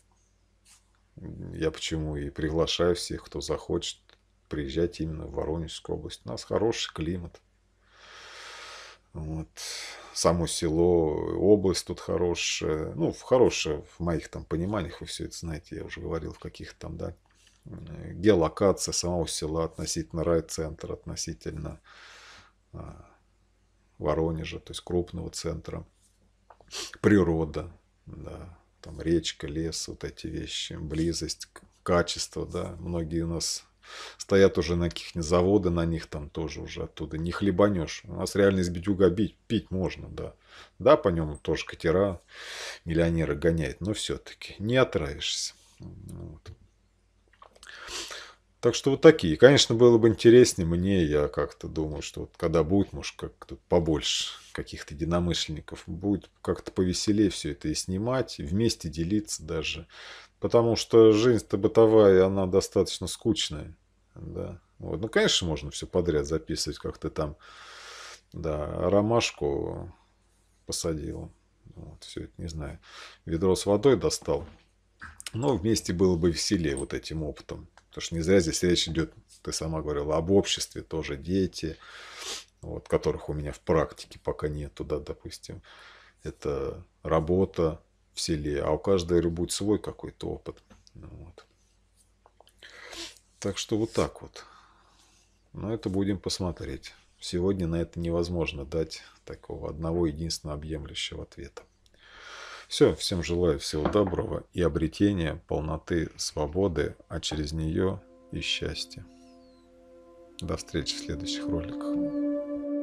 я почему и приглашаю всех, кто захочет, приезжать именно в Воронежскую область. У нас хороший климат. Вот. Само село, область тут хорошая. Ну, хорошая в моих там пониманиях, вы все это знаете, я уже говорил в каких-то там, да, геолокация самого села относительно райцентра, относительно а, Воронежа, то есть крупного центра, природа, да, там речка, лес, вот эти вещи, близость, качество, да, многие у нас стоят уже на каких-нибудь заводы, на них там тоже уже оттуда не хлебанешь. У нас реально из битюга бить, пить можно, да. Да, по нему тоже катера, миллионеры гоняют, но все-таки не отравишься. Вот. Так что вот такие. Конечно, было бы интереснее мне, я как-то думаю, что вот когда будет, может, как-то побольше каких-то единомышленников, будет как-то повеселее все это и снимать, и вместе делиться даже. Потому что жизнь-то бытовая, она достаточно скучная. Да. Вот. Ну, конечно, можно все подряд записывать, как-то там, да, ромашку посадил. Вот, все это, не знаю, ведро с водой достал. Но вместе было бы веселее вот этим опытом. Потому что не зря здесь речь идет, ты сама говорила, об обществе тоже дети, вот, которых у меня в практике пока нет туда, допустим. Это работа в селе, а у каждого будет свой какой-то опыт. Ну вот. Так что вот так вот. Но это будем посмотреть. Сегодня на это невозможно дать такого одного единственного объемлющего ответа. Все, всем желаю всего доброго и обретения полноты свободы, а через нее и счастья. До встречи в следующих роликах.